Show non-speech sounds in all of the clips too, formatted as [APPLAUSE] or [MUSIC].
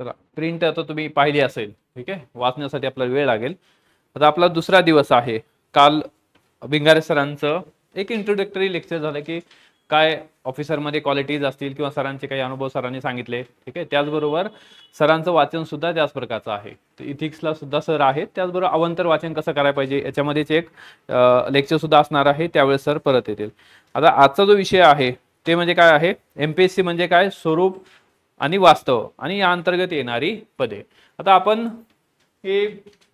चला प्रिंट आता तुम्ही पाहिली असेल ठीक आहे वाचण्यासाठी आपला वेळ लागेल आता आपला दुसरा दिवस आहे काल भिंगारे सरांचं एक इंट्रोडक्टरी लेक्चर झालं की काय ऑफिसरमध्ये क्वालिटीज असतील किंवा सरांचे काही अनुभव सरांनी सांगितले ठीक आहे त्याचबरोबर सरांचं वाचन सुद्धा त्याच प्रकारचं आहे इथिक्सला सुद्धा सर आहेत त्याचबरोबर अवंतर वाचन कसं करायला पाहिजे याच्यामध्येच एक लेक्चर सुद्धा असणार आहे त्यावेळेस सर परत येतील आता आजचा जो विषय आहे ते म्हणजे काय आहे एमपीएससी म्हणजे काय स्वरूप आणि वास्तव आणि या अंतर्गत येणारी पदे आता आपण हे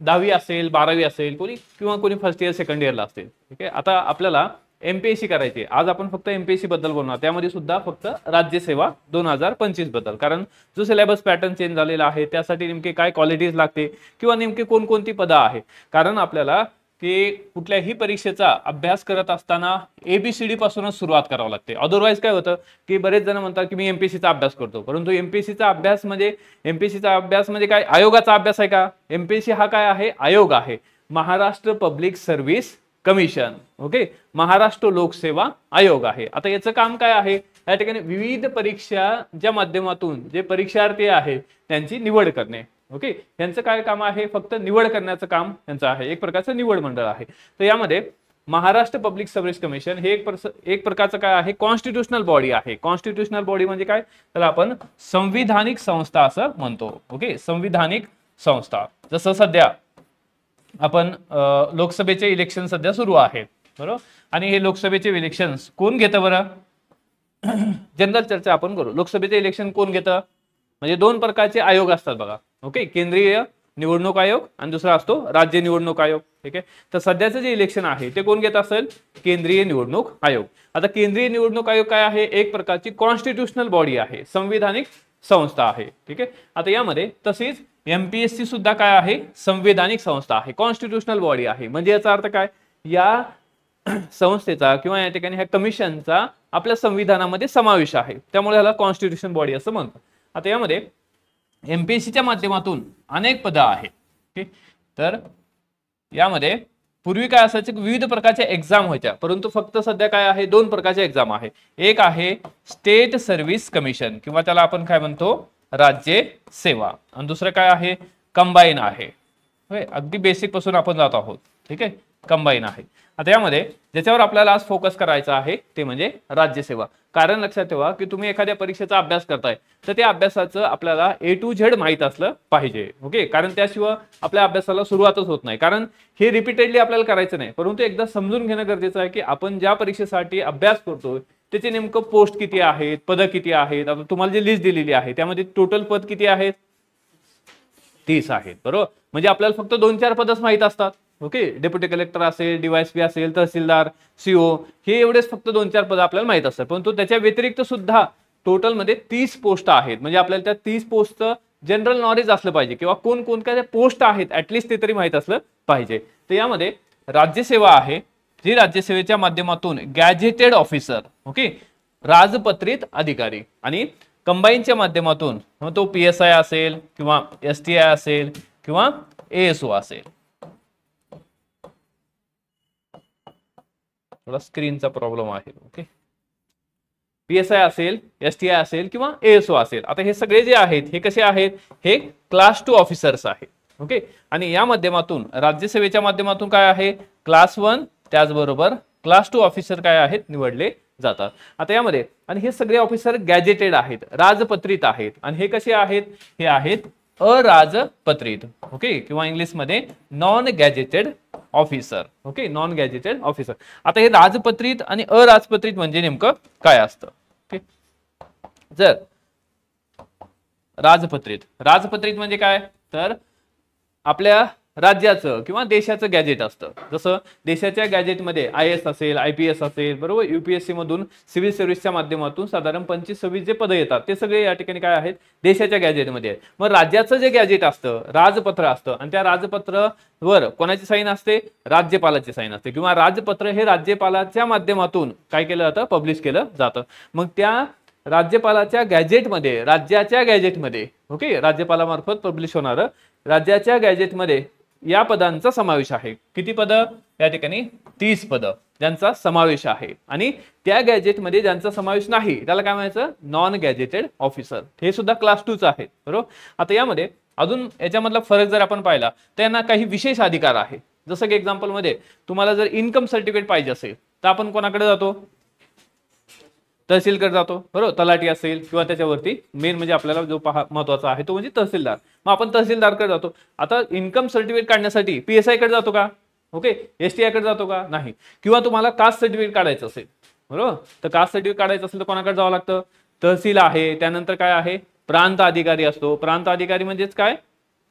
दहावी असेल बारावी असेल कोणी किंवा कोणी फर्स्ट इयर सेकंड इयरला असेल ठीक आहे आता आपल्याला एमपीएससी करायची आज आपण फक्त एमपीएससी बद्दल बोलणार त्यामध्ये सुद्धा फक्त राज्यसेवा दोन हजार पंचवीस बद्दल कारण जो सिलेबस पॅटर्न चेंज झालेला आहे त्यासाठी नेमके काय क्वालिटीज लागते किंवा नेमके कोणकोणती पदं आहे कारण आपल्याला ते कुठल्याही परीक्षेचा अभ्यास करत असताना एबीसीडी पासूनच सुरुवात करावं लागते अदरवाईज काय होतं की बरेच जण म्हणतात की मी एम पी सीचा अभ्यास करतो परंतु एम पी सीचा अभ्यास म्हणजे एम अभ्यास म्हणजे काय आयोगाचा अभ्यास आहे का एम हा काय आहे आयोग आहे Maharashtra public service commission okay Maharashtra लोकसेवा आयोग आहे आता याचं काम काय आहे या ठिकाणी विविध परीक्षा ज्या माध्यमातून जे परीक्षार्थी आहेत त्यांची निवड करणे ओके यांचं काय काम आहे फक्त निवड करण्याचं काम यांचं आहे एक प्रकारचं निवड मंडळ आहे तर यामध्ये महाराष्ट्र पब्लिक सर्व्हिस कमिशन हे एक एक प्रकारचं काय आहे कॉन्स्टिट्युशनल बॉडी आहे कॉन्स्टिट्युशनल बॉडी म्हणजे काय तर आपण संविधानिक संस्था असं म्हणतो ओके संविधानिक संस्था जसं सध्या आपण लोकसभेचे इलेक्शन सध्या सुरू आहेत बरोबर आणि हे लोकसभेचे इलेक्शन कोण घेतं बरं जनरल [COUGHS] चर्चा आपण करू लोकसभेचे इलेक्शन कोण घेतं म्हणजे दोन प्रकारचे आयोग असतात बघा ओके केंद्रीय निवडणूक आयोग आणि दुसरा असतो राज्य निवडणूक आयोग ठीक आहे तर सध्याचं जे इलेक्शन आहे ते कोण घेत असेल केंद्रीय निवडणूक आयोग आता केंद्रीय निवडणूक आयोग काय आहे एक प्रकारची कॉन्स्टिट्युशनल बॉडी आहे संविधानिक संस्था आहे ठीक आहे आता यामध्ये तसेच एमपीएससी सुद्धा काय आहे संविधानिक संस्था आहे कॉन्स्टिट्युशनल बॉडी आहे म्हणजे याचा अर्थ काय या [CLEARS THROAT] संस्थेचा किंवा या ठिकाणी ह्या कमिशनचा आपल्या संविधानामध्ये समावेश आहे त्यामुळे ह्याला कॉन्स्टिट्युशन बॉडी असं म्हणतात आता यामध्ये एम पी माध्यमातून अनेक पदं आहेत तर यामध्ये पूर्वी काय असायचे विविध प्रकारच्या एक्झाम व्हायच्या परंतु फक्त सध्या काय आहे दोन प्रकारच्या एक्झाम आहे एक आहे स्टेट सर्व्हिस कमिशन किंवा त्याला आपण काय म्हणतो राज्य सेवा आणि दुसरं काय आहे कंबाईन आहे अगदी बेसिक पासून आपण जात आहोत ठीक आहे कंबाईन आहे आता यामध्ये ज्याच्यावर आपल्याला आज फोकस करायचा आहे ते म्हणजे राज्यसेवा कारण लक्षात ठेवा की तुम्ही एखाद्या परीक्षेचा अभ्यास करताय तर त्या अभ्यासाचं आपल्याला ए टू झेड माहीत असलं पाहिजे ओके कारण त्याशिवाय आपल्या अभ्यासाला सुरुवातच होत नाही कारण हे रिपीटेडली आपल्याला करायचं नाही परंतु एकदा समजून घेणं गरजेचं आहे की आपण ज्या परीक्षेसाठी अभ्यास करतो त्याचे नेमकं पोस्ट किती आहेत पदं किती आहेत आता तुम्हाला जी लिस्ट दिलेली आहे त्यामध्ये टोटल पद किती आहेत तीस आहेत बरोबर म्हणजे आपल्याला फक्त दोन चार पदच माहीत असतात ओके डेप्युटी कलेक्टर असेल डीवायसपी असेल तहसीलदार सीओ हे एवढेच फक्त दोन चार पद आपल्याला माहित असतात परंतु त्याच्या व्यतिरिक्त सुद्धा टोटलमध्ये तीस पोस्ट आहेत म्हणजे आपल्याला त्या तीस पोस्टचं जनरल नॉलेज असलं पाहिजे किंवा कोण कोणत्या काय पोस्ट आहेत ऍटलिस्ट ते तरी माहीत असलं पाहिजे तर यामध्ये राज्यसेवा आहे जी राज्यसेवेच्या माध्यमातून गॅजेटेड ऑफिसर ओके राजपत्रित अधिकारी आणि कंबाईनच्या माध्यमातून तो पी एस आय असेल किंवा एस टी आय असेल किंवा ए असेल थोडा स्क्रीनचा प्रॉब्लेम आहे ओके पी एस आय असेल एस टी आय असेल किंवा एएसओ असेल आता हे सगळे जे आहेत हे कसे आहेत हे क्लास टू ऑफिसर्स आहेत ओके आणि या माध्यमातून राज्यसेवेच्या माध्यमातून काय आहे क्लास वन त्याचबरोबर क्लास टू ऑफिसर काय आहेत निवडले जातात आता यामध्ये आणि हे सगळे ऑफिसर गॅजेटेड आहेत राजपत्रित आहेत आणि हे कसे आहेत हे आहेत अराजपत्रित ओके किंवा इंग्लिशमध्ये non gazetted officer okay non gazetted officer आता हे राजपत्रित आणि अराजपत्रित म्हणजे नेमकं काय असतं ओके जर राजपत्रित राजपत्रित म्हणजे काय तर आपल्या राज्याचं किंवा देशाचं गॅजेट असतं जसं देशाच्या गॅजेटमध्ये आय एस असेल आय पी एस असेल बरोबर युपीएससी मधून सिव्हिल सर्व्हिसच्या माध्यमातून साधारण पंचवीस सव्वीस जे पदं येतात ते सगळे या ठिकाणी काय आहेत देशाच्या गॅजेटमध्ये आहेत मग राज्याचं जे गॅजेट असतं राजपत्र असतं आणि त्या राजपत्र वर कोणाची साईन असते राज्यपालाची साईन असते किंवा राजपत्र हे राज्यपालाच्या माध्यमातून काय केलं जातं पब्लिश केलं जातं मग त्या राज्यपालाच्या गॅजेटमध्ये राज्याच्या गॅजेटमध्ये ओके राज्यपालामार्फत पब्लिश होणारं राज्याच्या गॅजेटमध्ये या पदांचा समावेश आहे किती पद या ठिकाणी तीस पद ज्यांचा समावेश आहे आणि त्या गॅजेटमध्ये ज्यांचा समावेश नाही त्याला काय म्हणायचं नॉन गॅजेटेड ऑफिसर हे सुद्धा क्लास टूच आहेत बरोबर आता यामध्ये अजून याच्यामधला फरक जर आपण पाहिला तर यांना काही विशेष अधिकार आहे जसं की एक्झाम्पलमध्ये तुम्हाला जर इन्कम सर्टिफिकेट पाहिजे असेल तर आपण कोणाकडे जातो तहसीलकडे जातो बरोबर तलाठी असेल किंवा त्याच्यावरती मेन म्हणजे आपल्याला जो पहा महत्वाचा आहे तो म्हणजे तहसीलदार मग आपण तहसीलदारकडे जातो आता इन्कम सर्टिफिकेट काढण्यासाठी पी एस आयकडे जातो का ओके एस टी आयकडे जातो का नाही किंवा तुम्हाला कास्ट सर्टिफिकेट काढायचं असेल बरोबर तर कास्ट सर्टिफिकेट काढायचं असेल तर कोणाकडे जावं लागतं तहसील आहे त्यानंतर काय आहे प्रांत अधिकारी असतो प्रांत अधिकारी म्हणजेच काय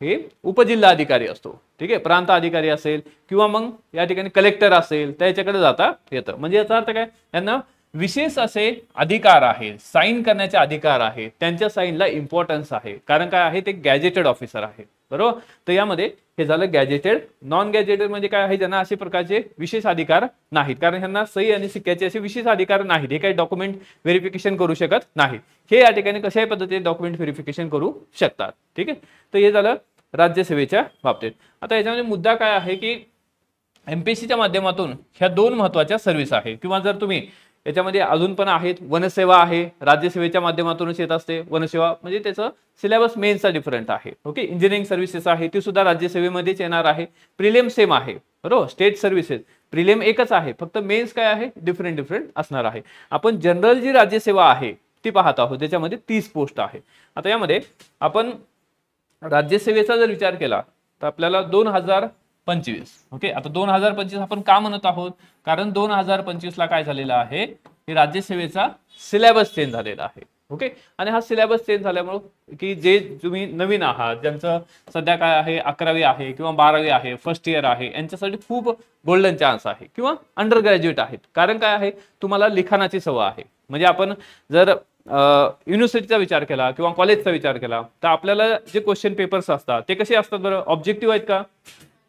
हे उपजिल्हा अधिकारी असतो ठीक आहे प्रांत अधिकारी असेल किंवा मग या ठिकाणी कलेक्टर असेल त्याच्याकडे जाता येतं म्हणजे याचा अर्थ काय यांना विशेष असे अधिकार आहे साईन करण्याचे अधिकार आहे त्यांच्या साईनला इम्पॉर्टन्स आहे कारण काय आहे ते गॅजेटेड ऑफिसर आहे बरोबर तर यामध्ये हे झालं गॅजेटेड नॉन गॅजेटेड म्हणजे काय आहे ज्यांना असे प्रकारचे विशेष अधिकार नाहीत कारण ह्यांना सही आणि सिक्क्याचे असे विशेष अधिकार नाहीत हे काही डॉक्युमेंट व्हेरिफिकेशन करू शकत नाही हे या ठिकाणी कशाही पद्धतीने डॉक्युमेंट व्हेरिफिकेशन करू शकतात ठीक आहे तर हे झालं राज्यसेवेच्या बाबतीत आता याच्यामध्ये मुद्दा काय आहे की एमपीएससीच्या माध्यमातून ह्या दोन महत्वाच्या सर्व्हिस आहेत किंवा जर तुम्ही याच्यामध्ये अजून पण आहेत वनसेवा आहे राज्यसेवेच्या माध्यमातूनच येत असते वनसेवा म्हणजे त्याचं सिलेबस मेनचा डिफरंट आहे ओके इंजिनिअरिंग सर्व्हिसेस आहे ती सुद्धा राज्यसेवेमध्येच येणार आहे प्रिलियम सेम आहे बरोबर स्टेट सर्व्हिसेस प्रिलेम एकच आहे फक्त मेन्स काय आहे डिफरंट डिफरंट असणार आहे आपण जनरल जी राज्यसेवा आहे ती पाहत आहोत त्याच्यामध्ये तीस पोस्ट आहे आता यामध्ये आपण राज्यसेवेचा जर विचार केला तर आपल्याला दोन हजार पंचवीस ओके आता दोन हजार पंचवीस आपण का म्हणत आहोत कारण दोन हजार ला काय झालेलं आहे हे राज्यसेवेचा सिलेबस चेंज झालेला आहे ओके आणि हा सिलेबस चेंज झाल्यामुळे की जे तुम्ही नवीन आहात ज्यांचं सध्या काय आहे अकरावी आहे किंवा बारावी आहे फर्स्ट इयर आहे यांच्यासाठी खूप गोल्डन चान्स आहे किंवा अंडर ग्रॅज्युएट आहेत कारण काय आहे तुम्हाला लिखाणाची सवय आहे म्हणजे आपण जर युनिव्हर्सिटीचा विचार केला किंवा कॉलेजचा विचार केला तर आपल्याला जे क्वेश्चन पेपर्स असतात ते कसे असतात बरं ऑब्जेक्टिव्ह आहेत का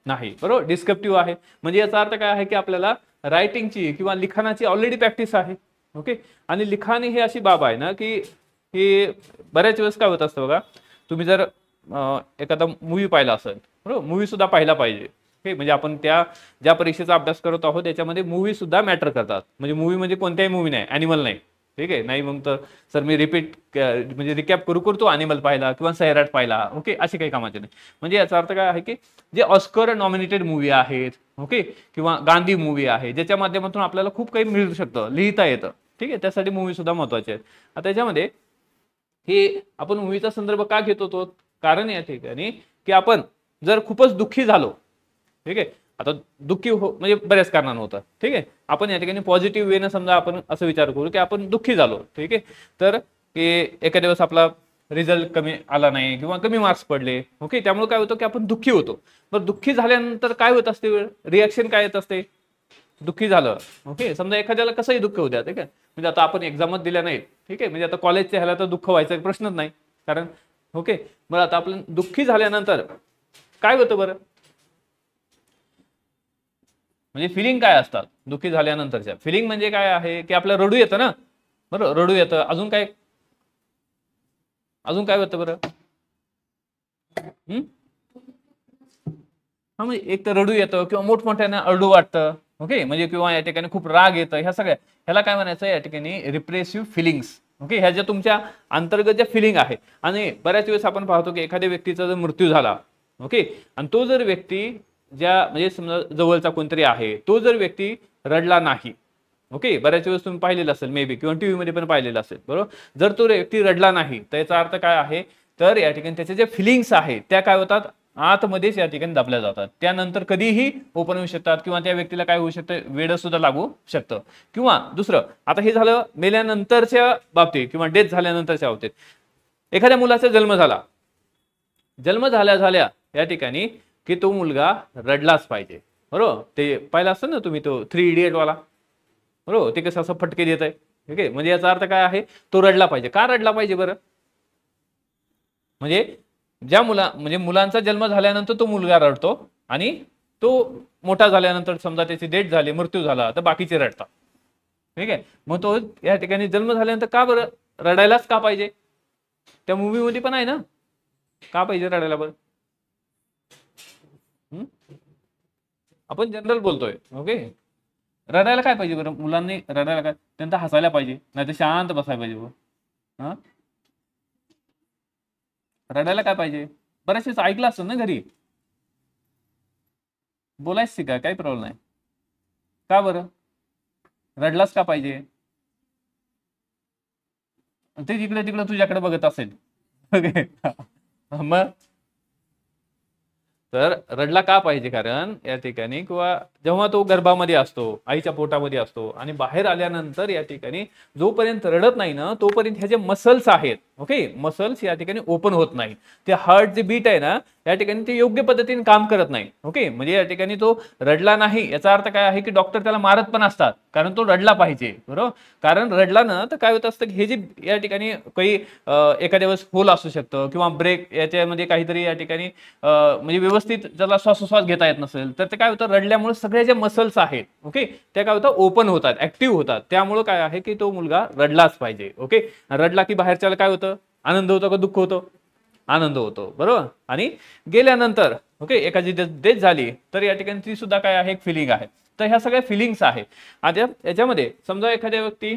नाही बरोबर डिस्क्रिप्टिव्ह आहे म्हणजे याचा अर्थ काय आहे की आपल्याला रायटिंगची किंवा लिखाणाची ऑलरेडी प्रॅक्टिस आहे ओके आणि लिखाण ही अशी बाब आहे ना की हे बऱ्याच वेळेस काय होत असतं बघा तुम्ही जर एखादा मूवी पाहिला असेल बरोबर मूवी सुद्धा पाहिला पाहिजे ओके म्हणजे आपण त्या ज्या परीक्षेचा अभ्यास करत आहोत त्याच्यामध्ये मूवी सुद्धा मॅटर करतात म्हणजे मूवी म्हणजे कोणत्याही मूवी नाही अॅनिमल नाही ठीक आहे नाही मग तर सर मी रिपीट म्हणजे रिकॅप करू करतो अॅनिमल पाहिला किंवा सैराट पाहिला ओके असे काही कामाचे नाही म्हणजे याचा अर्थ काय आहे की जे ऑस्कर नॉमिनेटेड मूवी आहेत ओके किंवा गांधी मूवी आहे ज्याच्या माध्यमातून आपल्याला खूप काही मिळू शकतं लिहिता येतं ठीक आहे त्यासाठी मूवी सुद्धा महत्वाची आहेत आता त्याच्यामध्ये हे आपण मूवीचा संदर्भ का घेत होतो कारण या ठिकाणी की आपण जर खूपच दुःखी झालो ठीक आहे आता दुःखी हो म्हणजे बऱ्याच कारणानं होतं ठीक आहे आपण या ठिकाणी पॉझिटिव्ह वेनं समजा आपण असं विचार करू की आपण दुःखी झालो ठीक आहे तर की एका दिवस आपला रिझल्ट कमी आला नाही किंवा कमी मार्क्स पडले ओके त्यामुळे काय होतं की आपण दुःखी होतो बरं दुःखी झाल्यानंतर काय होत असते रिॲक्शन काय येत असते दुःखी झालं ओके समजा एखाद्याला कसंही दुःख होत्या ठीक आहे म्हणजे आता आपण एक्झामच दिल्या नाहीत ठीक आहे म्हणजे आता कॉलेजच्या ह्याला तर दुःख व्हायचं प्रश्नच नाही कारण ओके बरं आता आपण दुःखी झाल्यानंतर काय होतं बरं म्हणजे फिलिंग काय असतात दुःखी झाल्यानंतरच्या फिलिंग म्हणजे काय आहे की आपलं रडू येतं ना बरं रडू येतं अजून काय अजून काय होतं बरं हा म्हणजे एक तर रडू येतं किंवा मोठमोठ्याने अडू वाटतं ओके म्हणजे किंवा या ठिकाणी खूप राग येतं ह्या सगळ्या ह्याला काय म्हणायचं या ठिकाणी रिप्रेसिव्ह फिलिंग्स ओके ह्या ज्या तुमच्या अंतर्गत ज्या फिलिंग आहे आणि बऱ्याच वेळेस आपण पाहतो की एखाद्या व्यक्तीचा जर मृत्यू झाला ओके आणि तो जर व्यक्ती ज्या म्हणजे समजा जवळचा कोणतरी आहे तो जर व्यक्ती रडला नाही ओके बऱ्याच वेळेस तुम्ही पाहिलेलं असेल मे बी किंवा टी व्हीमध्ये पण पाहिलेलं असेल बरोबर जर तो व्यक्ती रडला नाही तर याचा अर्थ काय आहे तर या ठिकाणी त्याचे ज्या फिलिंग्स आहेत त्या काय होतात आतमध्येच या ठिकाणी दाबल्या जातात त्यानंतर कधीही ओपन होऊ शकतात किंवा त्या व्यक्तीला काय होऊ शकतं वेळ सुद्धा लागू शकतं किंवा दुसरं आता हे झालं मेल्यानंतरच्या बाबतीत किंवा डेथ झाल्यानंतरच्या बाबतीत एखाद्या मुलाचा जन्म झाला जन्म झाल्या झाल्या या ठिकाणी की तो मुलगा रडलाच पाहिजे बरोबर ते पाहिला असतं ना तुम्ही तो थ्री इडियटवाला बरोबर ते कसं असं फटके देत आहे ठीक आहे म्हणजे याचा अर्थ काय आहे तो रडला पाहिजे का रडला पाहिजे बरं म्हणजे ज्या मुला म्हणजे मुलांचा जन्म झाल्यानंतर तो मुलगा रडतो आणि तो मोठा झाल्यानंतर समजा त्याची डेट झाली मृत्यू झाला तर बाकीचे रडतात ठीक आहे मग तो या ठिकाणी जन्म झाल्यानंतर का बरं रडायलाच का पाहिजे त्या मूवीमध्ये पण आहे ना का पाहिजे रडायला बरं आपण जनरल बोलतोय ओके रडायला काय पाहिजे बरं मुलांनी रडायला काय त्यांना हसायला पाहिजे नाही तर शांत बसायला पाहिजे बरं रडायला काय पाहिजे बऱ्याचशेच ऐकलं असत ना घरी बोलायच का काही प्रॉब्लेम नाही का बरं रडलाच का पाहिजे ते जिकडे तिकडे तुझ्याकडे बघत असेल ओके [LAUGHS] मग तर रडला का पाहिजे कारण या ठिकाणी किंवा जेव्हा तो गर्भामध्ये असतो आईच्या पोटामध्ये असतो आणि बाहेर आल्यानंतर या ठिकाणी जोपर्यंत रडत नाही ना तोपर्यंत ह्या जे मसल्स आहेत ओके मसल्स या ठिकाणी ओपन होत नाही ते हार्ट जे बीट आहे ना या ठिकाणी ते योग्य पद्धतीने काम करत नाही ओके म्हणजे या ठिकाणी तो रडला नाही याचा अर्थ काय आहे की डॉक्टर त्याला मारत पण असतात कारण तो रडला पाहिजे बरोबर कारण रडला ना तर काय होत असतं की हे जे या ठिकाणी काही एखाद्या वेळेस होल असू शकतं किंवा ब्रेक याच्यामध्ये काहीतरी या ठिकाणी म्हणजे व्यवस्थित ज्याला श्वासोश्वास घेता येत नसेल तर ते काय होतं रडल्यामुळे सगळ्या ज्या मसल्स आहेत ओके त्या काय होतात ओपन होतात ऍक्टिव्ह होतात त्यामुळं काय आहे की तो मुलगा रडलाच पाहिजे ओके रडला की बाहेरच्याला काय होतं आनंद होतो का दुःख होतो आनंद होतो बरोबर आणि गेल्यानंतर ओके एखादी डेथ झाली तर या ठिकाणी ती सुद्धा काय आहे एक फिलिंग आहे तर ह्या सगळ्या फिलिंग्स आहेत आता याच्यामध्ये समजा एखाद्या व्यक्ती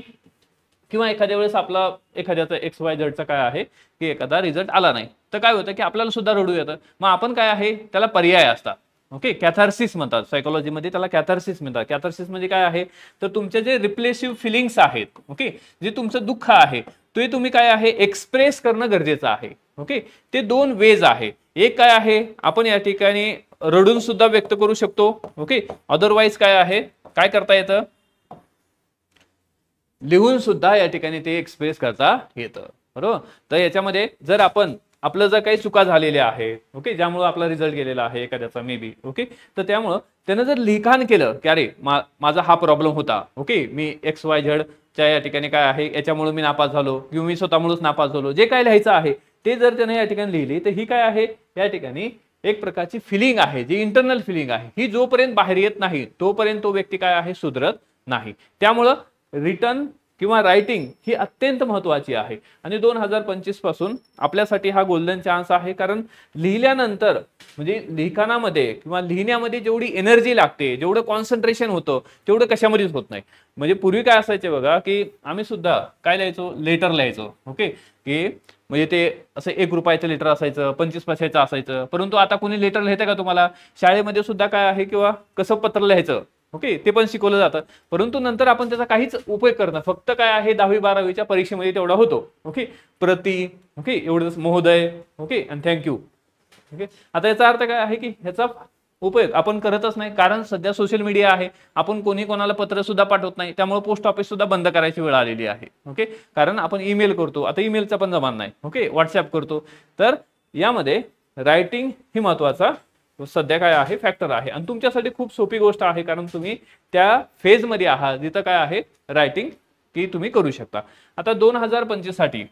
किंवा एखाद्या वेळेस आपला एखाद्याचा एक्स वाय झडचा काय आहे की एखादा रिझल्ट आला नाही तर काय होतं की आपल्याला सुद्धा रडू येतं मग आपण काय आहे त्याला पर्याय असतात ओके कॅथार्सिस म्हणतात सायकोलॉजीमध्ये त्याला कॅथार्सिस म्हणतात कॅथार्सिस म्हणजे काय आहे तर तुमचे जे रिप्लेसिव्ह फिलिंग्स आहेत ओके जे तुमचं दुःख आहे ते तुम्ही काय आहे एक्सप्रेस करणं गरजेचं आहे ओके ते दोन वेज आहे एक काय आहे आपण या ठिकाणी रडून सुद्धा व्यक्त करू शकतो ओके अदरवाईज काय आहे काय करता येतं लिहून सुद्धा या ठिकाणी ते एक्सप्रेस करता येतं बरोबर तर याच्यामध्ये जर आपण आपलं जर काही चुका झालेल्या आहेत ओके ज्यामुळं आपला रिझल्ट गेलेला आहे एखाद्याचा मे बी ओके तर त्यामुळं त्यानं जर लिखाण केलं की अरे मा माझा हा प्रॉब्लेम होता ओके मी एक्स वाय झेडच्या या ठिकाणी काय आहे याच्यामुळे मी नापास झालो किंवा मी स्वतःमुळेच नापास झालो जे काय लिहायचं आहे ते जर त्यानं या ठिकाणी लिहिली तर ही काय आहे या ठिकाणी एक प्रकारची फिलिंग आहे जी इंटरनल फिलिंग आहे ही जोपर्यंत बाहेर येत नाही तोपर्यंत तो व्यक्ती काय आहे सुधरत नाही त्यामुळं रिटर्न किंवा रायटिंग ही अत्यंत महत्वाची आहे आणि दोन हजार पंचवीस पासून आपल्यासाठी हा गोल्डन चान्स आहे कारण लिहिल्यानंतर म्हणजे लिखाणामध्ये किंवा लिहिण्यामध्ये जेवढी एनर्जी लागते जेवढं कॉन्सन्ट्रेशन होतं तेवढं कशामध्येच होत नाही म्हणजे पूर्वी काय असायचे बघा की आम्ही सुद्धा काय लिहायचो लेटर लिहायचो ओके की म्हणजे ते असं एक रुपयाचं लेटर असायचं पंचवीस पैशाचं असायचं परंतु आता कोणी लेटर लिहितं का तुम्हाला शाळेमध्ये सुद्धा काय आहे किंवा कसं पत्र लिहायचं ओके ते पण शिकवलं जातं परंतु नंतर आपण त्याचा काहीच उपयोग करणं फक्त काय आहे दहावी बारावीच्या परीक्षेमध्ये तेवढा होतो ओके प्रति ओके एवढंच महोदय ओके आणि थँक्यू ओके आता याचा अर्थ काय आहे की ह्याचा उपयोग आपण करतच नाही कारण सध्या सोशल मीडिया आहे आपण कोणी कोणाला पत्र सुद्धा पाठवत नाही त्यामुळे पोस्ट ऑफिस सुद्धा बंद करायची वेळ आलेली आहे ओके कारण आपण ईमेल करतो आता ईमेलचा पण जमान नाही ओके व्हॉट्सअप करतो तर यामध्ये रायटिंग ही महत्वाचा सध्या काय आहे फॅक्टर आहे आणि तुमच्यासाठी खूप सोपी गोष्ट आहे कारण तुम्ही त्या फेजमध्ये आहात जिथं काय आहे रायटिंग ती तुम्ही करू शकता आता दोन हजार पंचवीस साठी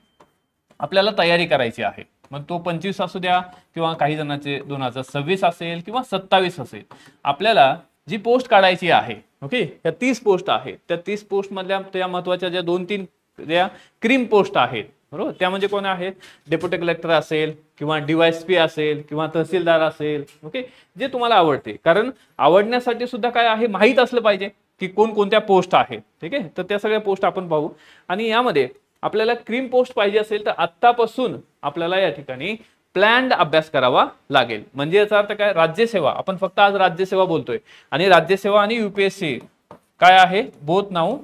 आपल्याला तयारी करायची आहे मग तो पंचवीस असू द्या किंवा काही जणांचे दोन हजार सव्वीस असेल किंवा सत्तावीस असेल आपल्याला जी पोस्ट काढायची आहे ओके ह्या तीस पोस्ट आहेत त्या तीस पोस्ट मधल्या त्या महत्वाच्या ज्या दोन तीन ज्या क्रीम पोस्ट आहेत बरोबर त्या म्हणजे कोण आहेत डेप्युटी कलेक्टर असेल किंवा डीवायसपी असेल किंवा तहसीलदार असेल ओके जे तुम्हाला आवडते कारण आवडण्यासाठी सुद्धा काय आहे माहीत असलं पाहिजे की कोण कोणत्या पोस्ट आहेत ठीक आहे तर त्या सगळ्या पोस्ट आपण पाहू आणि यामध्ये आपल्याला क्रीम पोस्ट पाहिजे असेल तर आत्तापासून आपल्याला या ठिकाणी प्लॅन्ड अभ्यास करावा लागेल म्हणजे याचा अर्थ काय राज्यसेवा आपण फक्त आज राज्यसेवा बोलतोय आणि राज्यसेवा आणि युपीएससी काय आहे बोथ नाऊ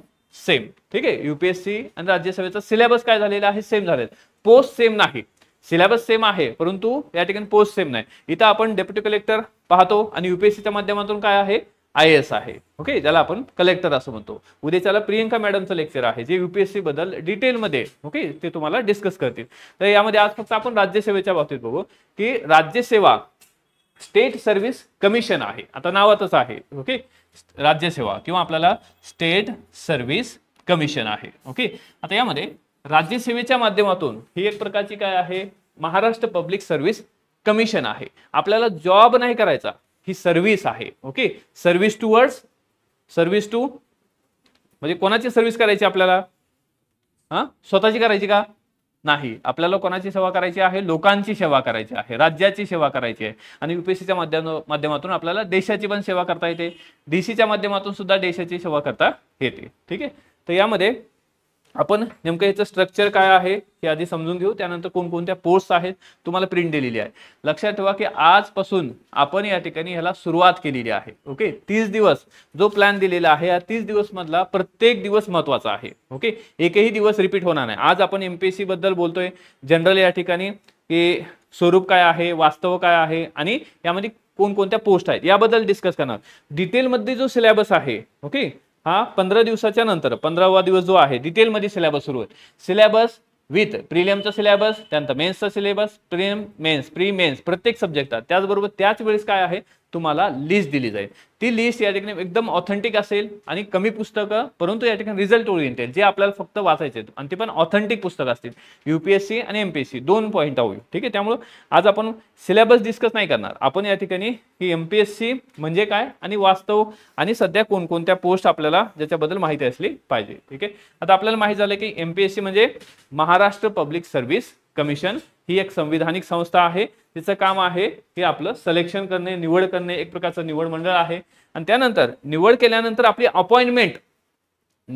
सेम ठीक आहे युपीएससी आणि राज्यसभेचा सिलेबस काय झालेला आहे सेम झालेत पोस्ट सेम नाही सिलेबस सेम आहे परंतु या ठिकाणी पोस्ट सेम नाही इथं आपण डेप्युटी कलेक्टर पाहतो आणि युपीएससीच्या माध्यमातून काय आहे आय एस आहे ओके ज्याला आपण कलेक्टर असं म्हणतो उद्याच्याला प्रियंका मॅडमचं लेक्चर आहे जे युपीएससी बद्दल डिटेलमध्ये ओके ते तुम्हाला डिस्कस करतील तर यामध्ये आज फक्त आपण राज्यसेवेच्या बाबतीत बघू की राज्यसेवा स्टेट सर्व्हिस कमिशन आहे आता नावातच आहे ओके राज्यसेवा किंवा आपल्याला स्टेट सर्व्हिस कमिशन आहे ओके आता यामध्ये राज्यसेवेच्या माध्यमातून ही एक प्रकारची काय आहे महाराष्ट्र पब्लिक सर्व्हिस कमिशन आहे आपल्याला जॉब नाही करायचा ही सर्व्हिस आहे okay service towards service to म्हणजे कोणाची सर्व्हिस करायची आपल्याला हा स्वतःची करायची का नाही आपल्याला कोणाची सेवा करायची आहे लोकांची सेवा करायची आहे राज्याची सेवा करायची आहे आणि युपीएससीच्या माध्यमातून आपल्याला देशाची पण सेवा करता येते डीसीच्या माध्यमातून सुद्धा देशाची सेवा करता येते ठीक आहे तर यामध्ये आपण नेमकं याचं स्ट्रक्चर काय आहे हे आधी समजून घेऊ त्यानंतर कोणकोणत्या पोस्ट आहेत तुम्हाला प्रिंट दिलेली आहे लक्षात ठेवा की आजपासून आपण या ठिकाणी ह्याला सुरुवात केलेली आहे ओके तीस दिवस जो प्लॅन दिलेला आहे या तीस दिवस मधला प्रत्येक दिवस महत्वाचा आहे ओके एकही दिवस रिपीट होणार नाही आज आपण एमपीएससी बद्दल बोलतोय जनरल या ठिकाणी की स्वरूप काय आहे वास्तव काय आहे आणि यामध्ये कोणकोणत्या पोस्ट आहेत याबद्दल डिस्कस करणार डिटेलमध्ये जो सिलेबस आहे ओके हा पंधरा दिवसाच्या नंतर पंधरावा दिवस जो आहे डिटेलमध्ये सिलेबस सुरू आहे सिलेबस विथ प्रिलियमचा सिलेबस त्यानंतर मेन्सचा syllabus prelim mains pre mains प्रत्येक सब्जेक्टचा त्याचबरोबर त्याच वेळेस काय आहे तुम्हाला लिस्ट दिली जाईल ती लिस्ट या ठिकाणी एकदम ऑथेंटिक असेल आणि कमी पुस्तकं परंतु या ठिकाणी रिझल्ट ओरिएंटेड जे आपल्याला फक्त वाचायचे आहेत आणि ते पण ऑथेंटिक पुस्तकं असतील युपीएससी आणि एमपीएससी दोन पॉईंट होईल ठीक आहे त्यामुळं आज आपण सिलेबस डिस्कस नाही करणार आपण या ठिकाणी की एमपीएससी म्हणजे काय आणि वास्तव आणि सध्या कोणकोणत्या पोस्ट आपल्याला ज्याच्याबद्दल माहिती असली पाहिजे ठीक आहे आता आपल्याला माहिती झालं की एमपीएससी म्हणजे महाराष्ट्र पब्लिक सर्व्हिस कमिशन ही एक संविधानिक संस्था आहे तिचं काम आहे हे आपलं सलेक्शन करणे निवड करणे एक प्रकारचं निवड मंडळ आहे आणि त्यानंतर निवड केल्यानंतर आपली अपॉइंटमेंट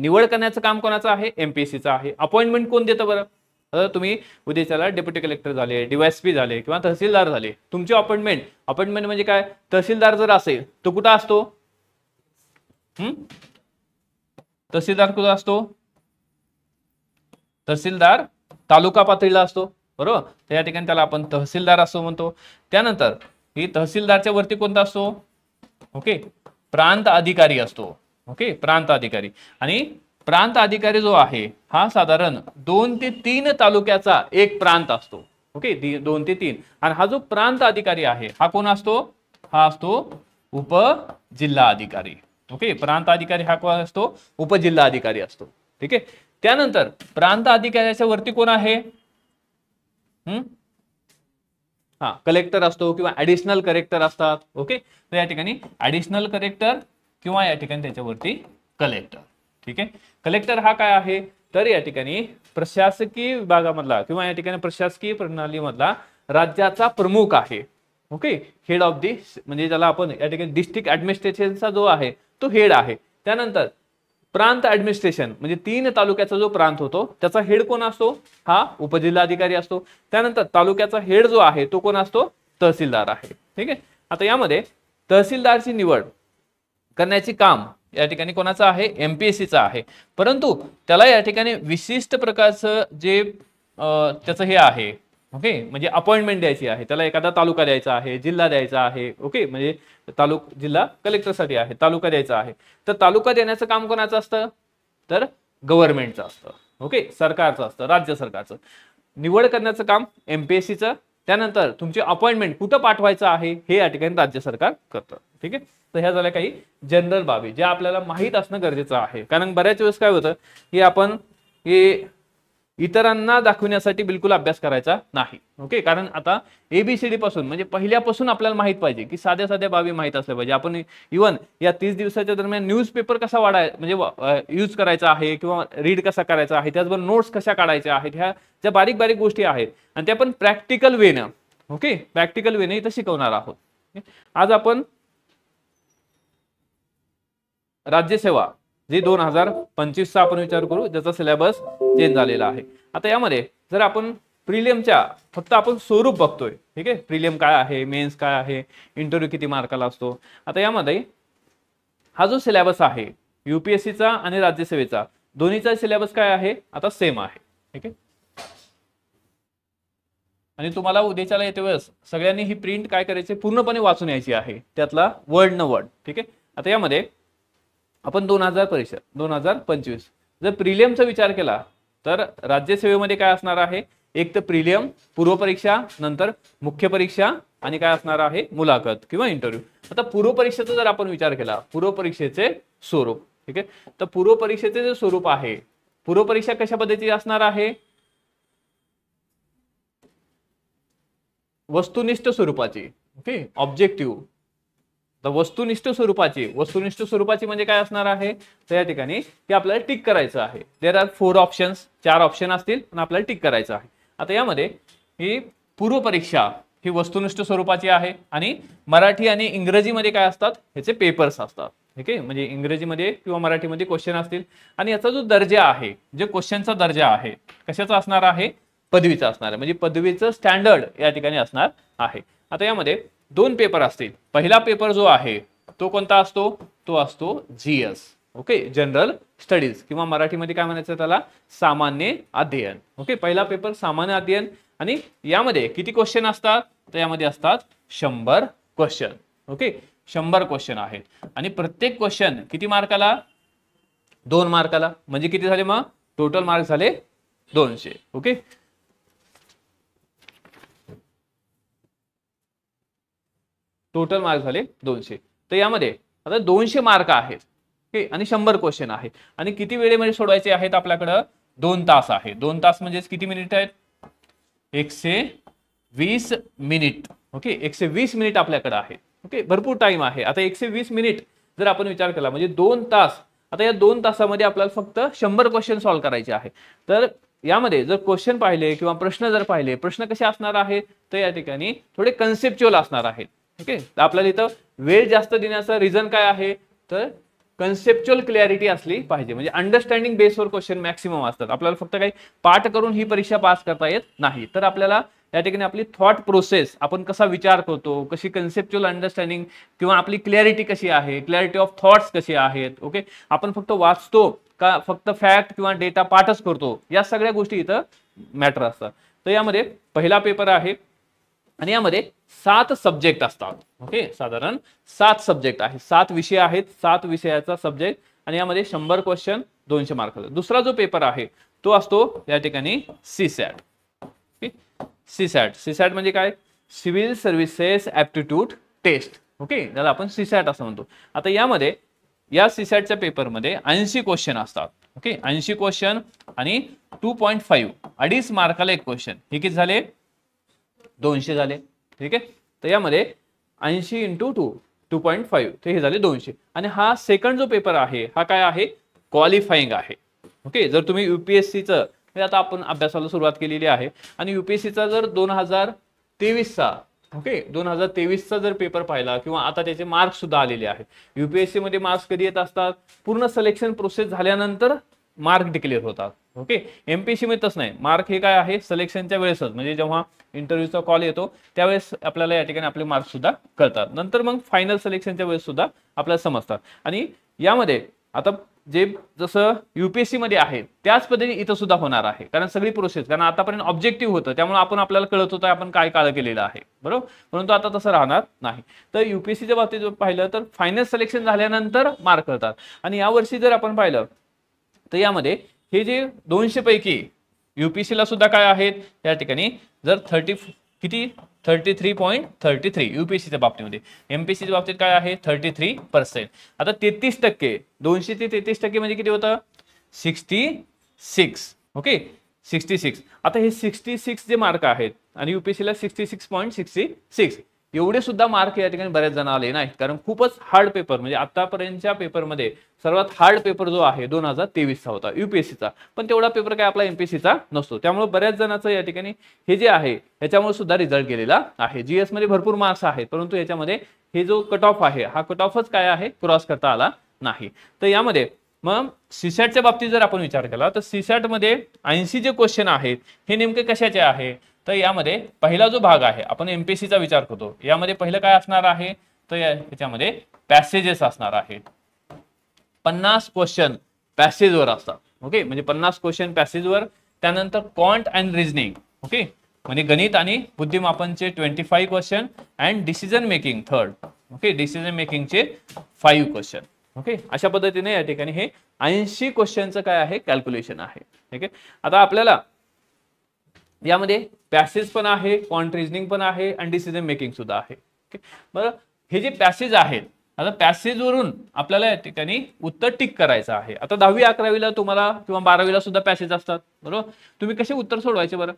निवड करण्याचं काम कोणाचं आहे एमपीएससीचं आहे अपॉइंटमेंट कोण देतं बरं तुम्ही उद्याच्याला डेप्युटी कलेक्टर झाले पी झाले किंवा तहसीलदार झाले तुमची अपॉइंटमेंट अपॉइंटमेंट म्हणजे काय तहसीलदार जर असेल तो कुठं असतो तहसीलदार कुठं असतो तहसीलदार तालुका पातळीला असतो बरोबर तर या ठिकाणी त्याला आपण तहसीलदार असं म्हणतो त्यानंतर ही तहसीलदारच्या वरती कोणता असतो ओके प्रांत अधिकारी असतो ओके प्रांत अधिकारी आणि प्रांत अधिकारी जो आहे हा साधारण दोन ते तीन तालुक्याचा एक प्रांत असतो ओके दोन ते तीन आणि हा जो प्रांत अधिकारी आहे हा कोण असतो हा असतो उपजिल्हा अधिकारी ओके प्रांत अधिकारी हा कोण असतो उपजिल्हा अधिकारी असतो ठीक आहे त्यानंतर प्रांत अधिकाऱ्याच्या वरती कोण आहे हा कलेक्टर असतो किंवा ऍडिशनल करेक्टर असतात ओके तर या ठिकाणी ऍडिशनल करेक्टर किंवा या ठिकाणी त्याच्यावरती कलेक्टर ठीक आहे कलेक्टर हा काय आहे तर या ठिकाणी प्रशासकीय विभागामधला किंवा या ठिकाणी प्रशासकीय प्रणालीमधला राज्याचा प्रमुख आहे ओके हेड ऑफ दी म्हणजे ज्याला आपण या ठिकाणी डिस्ट्रिक्ट ऍडमिनिस्ट्रेशनचा जो आहे तो हेड आहे त्यानंतर प्रांत ऍडमिनिस्ट्रेशन म्हणजे तीन तालुक्याचा जो प्रांत होतो त्याचा हेड कोण असतो हा उपजिल्हाधिकारी असतो त्यानंतर तालुक्याचा हेड जो आहे तो कोण असतो तहसीलदार आहे ठीक आहे आता यामध्ये तहसीलदारची निवड करण्याची काम या ठिकाणी कोणाचं आहे एमपीएससीचं आहे परंतु त्याला या ठिकाणी विशिष्ट प्रकारचं जे त्याचं हे आहे ओके म्हणजे अपॉइंटमेंट द्यायची आहे त्याला एखादा तालुका द्यायचा आहे जिल्हा द्यायचा आहे ओके म्हणजे तालुक जिल्हा कलेक्टरसाठी आहे तालुका द्यायचा आहे तर तालुका देण्याचं काम कोणाचं असतं तर गव्हर्नमेंटचं असतं ओके सरकारचं असतं राज्य सरकारचं निवड करण्याचं काम एमपीएससीचं त्यानंतर तुमची अपॉइंटमेंट कुठं पाठवायचं आहे हे या ठिकाणी राज्य सरकार करतं ठीक आहे तर ह्या झाल्या काही जनरल बाबी ज्या आपल्याला माहीत असणं गरजेचं आहे कारण बऱ्याच वेळेस काय होतं की आपण हे इतरांना दाखवण्यासाठी बिलकुल अभ्यास करायचा नाही ओके कारण आता एबीसीडी पासून म्हणजे पहिल्यापासून आपल्याला माहित पाहिजे की साध्या साध्या बाबी माहीत असल्या पाहिजे आपण इवन या तीस दिवसाच्या दरम्यान न्यूजपेपर कसा वाढाय म्हणजे यूज करायचा आहे किंवा रीड कसा करायचा आहे त्याचबरोबर नोट्स कशा काढायच्या आहेत ह्या ज्या बारीक बारीक गोष्टी आहेत आणि त्या पण प्रॅक्टिकल वेनं ओके प्रॅक्टिकल वेनं इथं शिकवणार आहोत आज आपण राज्यसेवा जे दोन हजार पंचवीसचा आपण विचार करू ज्याचा सिलेबस चेंज झालेला आहे आता यामध्ये जर आपण प्रिलियमच्या फक्त आपण स्वरूप बघतोय ठीक आहे प्रिलियम काय आहे मेन्स काय आहे इंटरव्ह्यू किती मार्काला असतो आता यामध्ये हा जो सिलेबस आहे युपीएससीचा आणि राज्यसेवेचा दोन्हीचा सिलेबस काय आहे आता सेम आहे ठीक आहे आणि तुम्हाला उद्याच्याला येते वेळेस सगळ्यांनी ही प्रिंट काय करायची पूर्णपणे वाचून यायची आहे त्यातला वर्ड न वर्ड ठीक आहे आता यामध्ये आपण दोन हजार परीक्षा दोन हजार पंचवीस जर प्रिलियमचा विचार केला तर राज्यसेवेमध्ये काय असणार आहे एक तर प्रिलियम पूर्वपरीक्षा नंतर मुख्य परीक्षा आणि काय असणार आहे मुलाखत किंवा इंटरव्ह्यू आता पूर्वपरीक्षेचा जर आपण विचार केला पूर्वपरीक्षेचे स्वरूप ठीक आहे तर पूर्वपरीक्षेचे जे स्वरूप आहे पूर्वपरीक्षा कशा पद्धतीची असणार आहे वस्तुनिष्ठ स्वरूपाची ओके ऑब्जेक्टिव्ह वस्तुनिष्ठ स्वरूपाची वस्तुनिष्ठ स्वरूपाची म्हणजे काय असणार आहे तर या ठिकाणी ते आपल्याला टिक करायचं आहे देर आर फोर ऑप्शन्स चार ऑप्शन असतील पण आपल्याला टिक करायचं आहे आता यामध्ये ही पूर्वपरीक्षा ही वस्तुनिष्ठ स्वरूपाची आहे आणि मराठी आणि इंग्रजीमध्ये काय असतात ह्याचे पेपर्स असतात ठीक आहे म्हणजे इंग्रजीमध्ये किंवा मराठीमध्ये क्वेश्चन असतील आणि याचा जो दर्जा आहे जे क्वेश्चनचा दर्जा आहे कशाचा असणार आहे पदवीचा असणार आहे म्हणजे पदवीचं स्टँडर्ड या ठिकाणी असणार आहे आता यामध्ये दोन पेपर असतील पहिला पेपर जो आहे तो कोणता असतो तो असतो जीएस ओके जनरल स्टडीज किंवा मराठीमध्ये काय म्हणायचं त्याला सामान्य अध्ययन ओके पहिला पेपर सामान्य अध्ययन आणि यामध्ये किती क्वेश्चन असतात तर यामध्ये असतात शंभर क्वेश्चन ओके शंभर क्वेश्चन आहेत आणि प्रत्येक क्वेश्चन किती मार्काला दोन मार्काला म्हणजे किती झाले मग टोटल मार्क झाले दोनशे ओके टोटल मार्क झाले दोनशे तर यामध्ये आता दोनशे मार्क आहेत ओके आणि शंभर क्वेश्चन आहे आणि किती वेळेमध्ये सोडवायचे आहेत आपल्याकडं दोन तास आहे दोन तास म्हणजेच किती मिनिट आहेत एकशे वीस मिनिट ओके एकशे वीस मिनिट आपल्याकडे आहे ओके भरपूर टाइम आहे आता एकशे वीस मिनिट जर आपण विचार केला म्हणजे दोन तास आता या दोन तासामध्ये आपल्याला फक्त शंभर क्वेश्चन सॉल्व करायचे आहे तर यामध्ये जर क्वेश्चन पाहिले किंवा प्रश्न जर पाहिले प्रश्न कसे असणार आहे तर या ठिकाणी थोडे कन्सेप्च्युअल असणार आहेत ओके तर आपल्याला इथं वेळ जास्त देण्याचं रिझन काय आहे तर कन्सेप्च्युअल क्लॅरिटी असली पाहिजे म्हणजे अंडरस्टँडिंग बेसवर क्वेश्चन मॅक्सिमम असतात आपल्याला फक्त काही पाठ करून ही परीक्षा पास करता येत नाही तर आपल्याला या ठिकाणी आपली थॉट प्रोसेस आपण कसा विचार करतो कशी कन्सेप्च्युअल अंडरस्टँडिंग किंवा आपली क्लॅरिटी कशी आहे क्लॅरिटी ऑफ थॉट्स कशी आहेत ओके आपण फक्त वाचतो का फक्त फॅक्ट किंवा डेटा पाठच करतो या सगळ्या गोष्टी इथं मॅटर असतात तर यामध्ये पहिला पेपर आहे आणि यामध्ये सात सब्जेक्ट असतात ओके साधारण सात सब्जेक्ट आहे सात विषय आहेत सात विषयाचा सब्जेक्ट आणि यामध्ये शंभर क्वेश्चन दोनशे मार्क दुसरा जो पेपर आहे तो असतो या ठिकाणी C SAT okay C SAT C SAT म्हणजे काय civil services aptitude test okay ज्याला आपण सी सॅट असं म्हणतो आता यामध्ये या सी सॅटच्या पेपरमध्ये ऐंशी क्वेश्चन असतात ओके ऐंशी क्वेश्चन आणि टू पॉईंट फाईव्ह अडीच मार्काला एक क्वेश्चन हे किती झाले दोनशे झाले ठीक आहे तर यामध्ये ऐंशी into two two point five ते हे झाले दोनशे आणि हा सेकंड जो पेपर आहे हा काय आहे क्वालिफाईंग आहे ओके जर तुम्ही एस म्हणजे आता आपण अभ्यासाला सुरुवात केलेली आहे आणि युपीएससीचा जर दोन हजार तेवीसचा ओके दोन हजार तेवीसचा जर पेपर पाहिला किंवा आता त्याचे मार्क्स सुद्धा आलेले आहेत युपीएससी मध्ये मार्क्स कधी येत असतात पूर्ण सिलेक्शन प्रोसेस झाल्यानंतर मार्क डिक्लेअर होतात ओके एमपीसी मिळतच नाही मार्क हे काय आहे सिलेक्शनच्या वेळेसच म्हणजे जेव्हा इंटरव्ह्यूचा कॉल येतो त्यावेळेस आपल्याला या ठिकाणी आपले मार्क्स सुद्धा कळतात नंतर मग फायनल सिलेक्शनच्या वेळेस सुद्धा आपल्याला समजतात आणि यामध्ये आता जे जसं युपीएससी मध्ये आहे त्याच पद्धतीने इथं सुद्धा होणार आहे कारण सगळी प्रोसेस कारण आतापर्यंत ऑब्जेक्टिव्ह होतं त्यामुळे आपण आपल्याला कळत होतं आपण काय काळ केलेलं आहे बरोबर परंतु आता तसं राहणार नाही तर युपीएससीच्या बाबतीत जर पाहिलं तर फायनल सिलेक्शन झाल्यानंतर मार्क करतात आणि यावर्षी जर आपण पाहिलं तर यामध्ये हे जे दोनशे पैकी युपीसीला सुद्धा काय आहेत या ठिकाणी जर थर्टी किती thirty three point thirty three युपीएससीच्या बाबतीमध्ये एमपीसीच्या बाबतीत काय आहे थर्टी थ्री पर्सेंट आता तेहतीस टक्के दोनशे ते तेहतीस टक्के म्हणजे किती होतं sixty six okay sixty six आता हे सिक्स्टी सिक्स जे मार्क आहेत आणि युपीएससीला sixty six point sixty six एवढे सुद्धा मार्क या ठिकाणी बऱ्याच जण आले नाहीत कारण खूपच हार्ड पेपर म्हणजे आतापर्यंतच्या पेपरमध्ये सर्वात हार्ड पेपर जो आहे दोन हजार तेवीसचा होता युपीएससीचा पण तेवढा पेपर काय आपला एमपीएससीचा नसतो त्यामुळे बऱ्याच जणांचं या ठिकाणी हे जे आहे ह्याच्यामुळे सुद्धा रिझल्ट गेलेला आहे जीएस मध्ये भरपूर मार्क्स आहेत परंतु याच्यामध्ये हे जो कट ऑफ आहे हा कट ऑफच काय आहे क्रॉस करता आला नाही तर यामध्ये मग सीसॅटच्या बाबतीत जर आपण विचार केला तर सीसॅटमध्ये ऐंशी जे क्वेश्चन आहेत हे नेमके कशाचे आहे तर यामध्ये पहिला जो भाग आहे आपण एमपीएससीचा विचार करतो यामध्ये पहिलं काय असणार आहे तर याच्यामध्ये पॅसेजेस असणार आहे पन्नास क्वेश्चन पॅसेजवर असतात ओके म्हणजे पन्नास क्वेश्चन पॅसेजवर त्यानंतर कॉन्ट अँड रिजनिंग ओके म्हणजे गणित आणि बुद्धिमापनचे twenty five question and decision making third okay decision मेकिंगचे फाईव्ह क्वेश्चन ओके अशा पद्धतीने या ठिकाणी हे ऐंशी क्वेश्चनचं काय आहे कॅल्क्युलेशन आहे ठीक आहे आता आपल्याला यामध्ये पॅसेज पण आहे पॉइंट रिजनिंग पण आहे आणि डिसिजन मेकिंग सुद्धा आहे बरं हे जे पॅसेज आहेत आता पॅसेजवरून आपल्याला या ठिकाणी उत्तर टिक करायचं आहे आता दहावी अकरावीला तुम्हाला किंवा बारावीला सुद्धा पॅसेज असतात बरोबर तुम्ही कसे उत्तर सोडवायचे बरं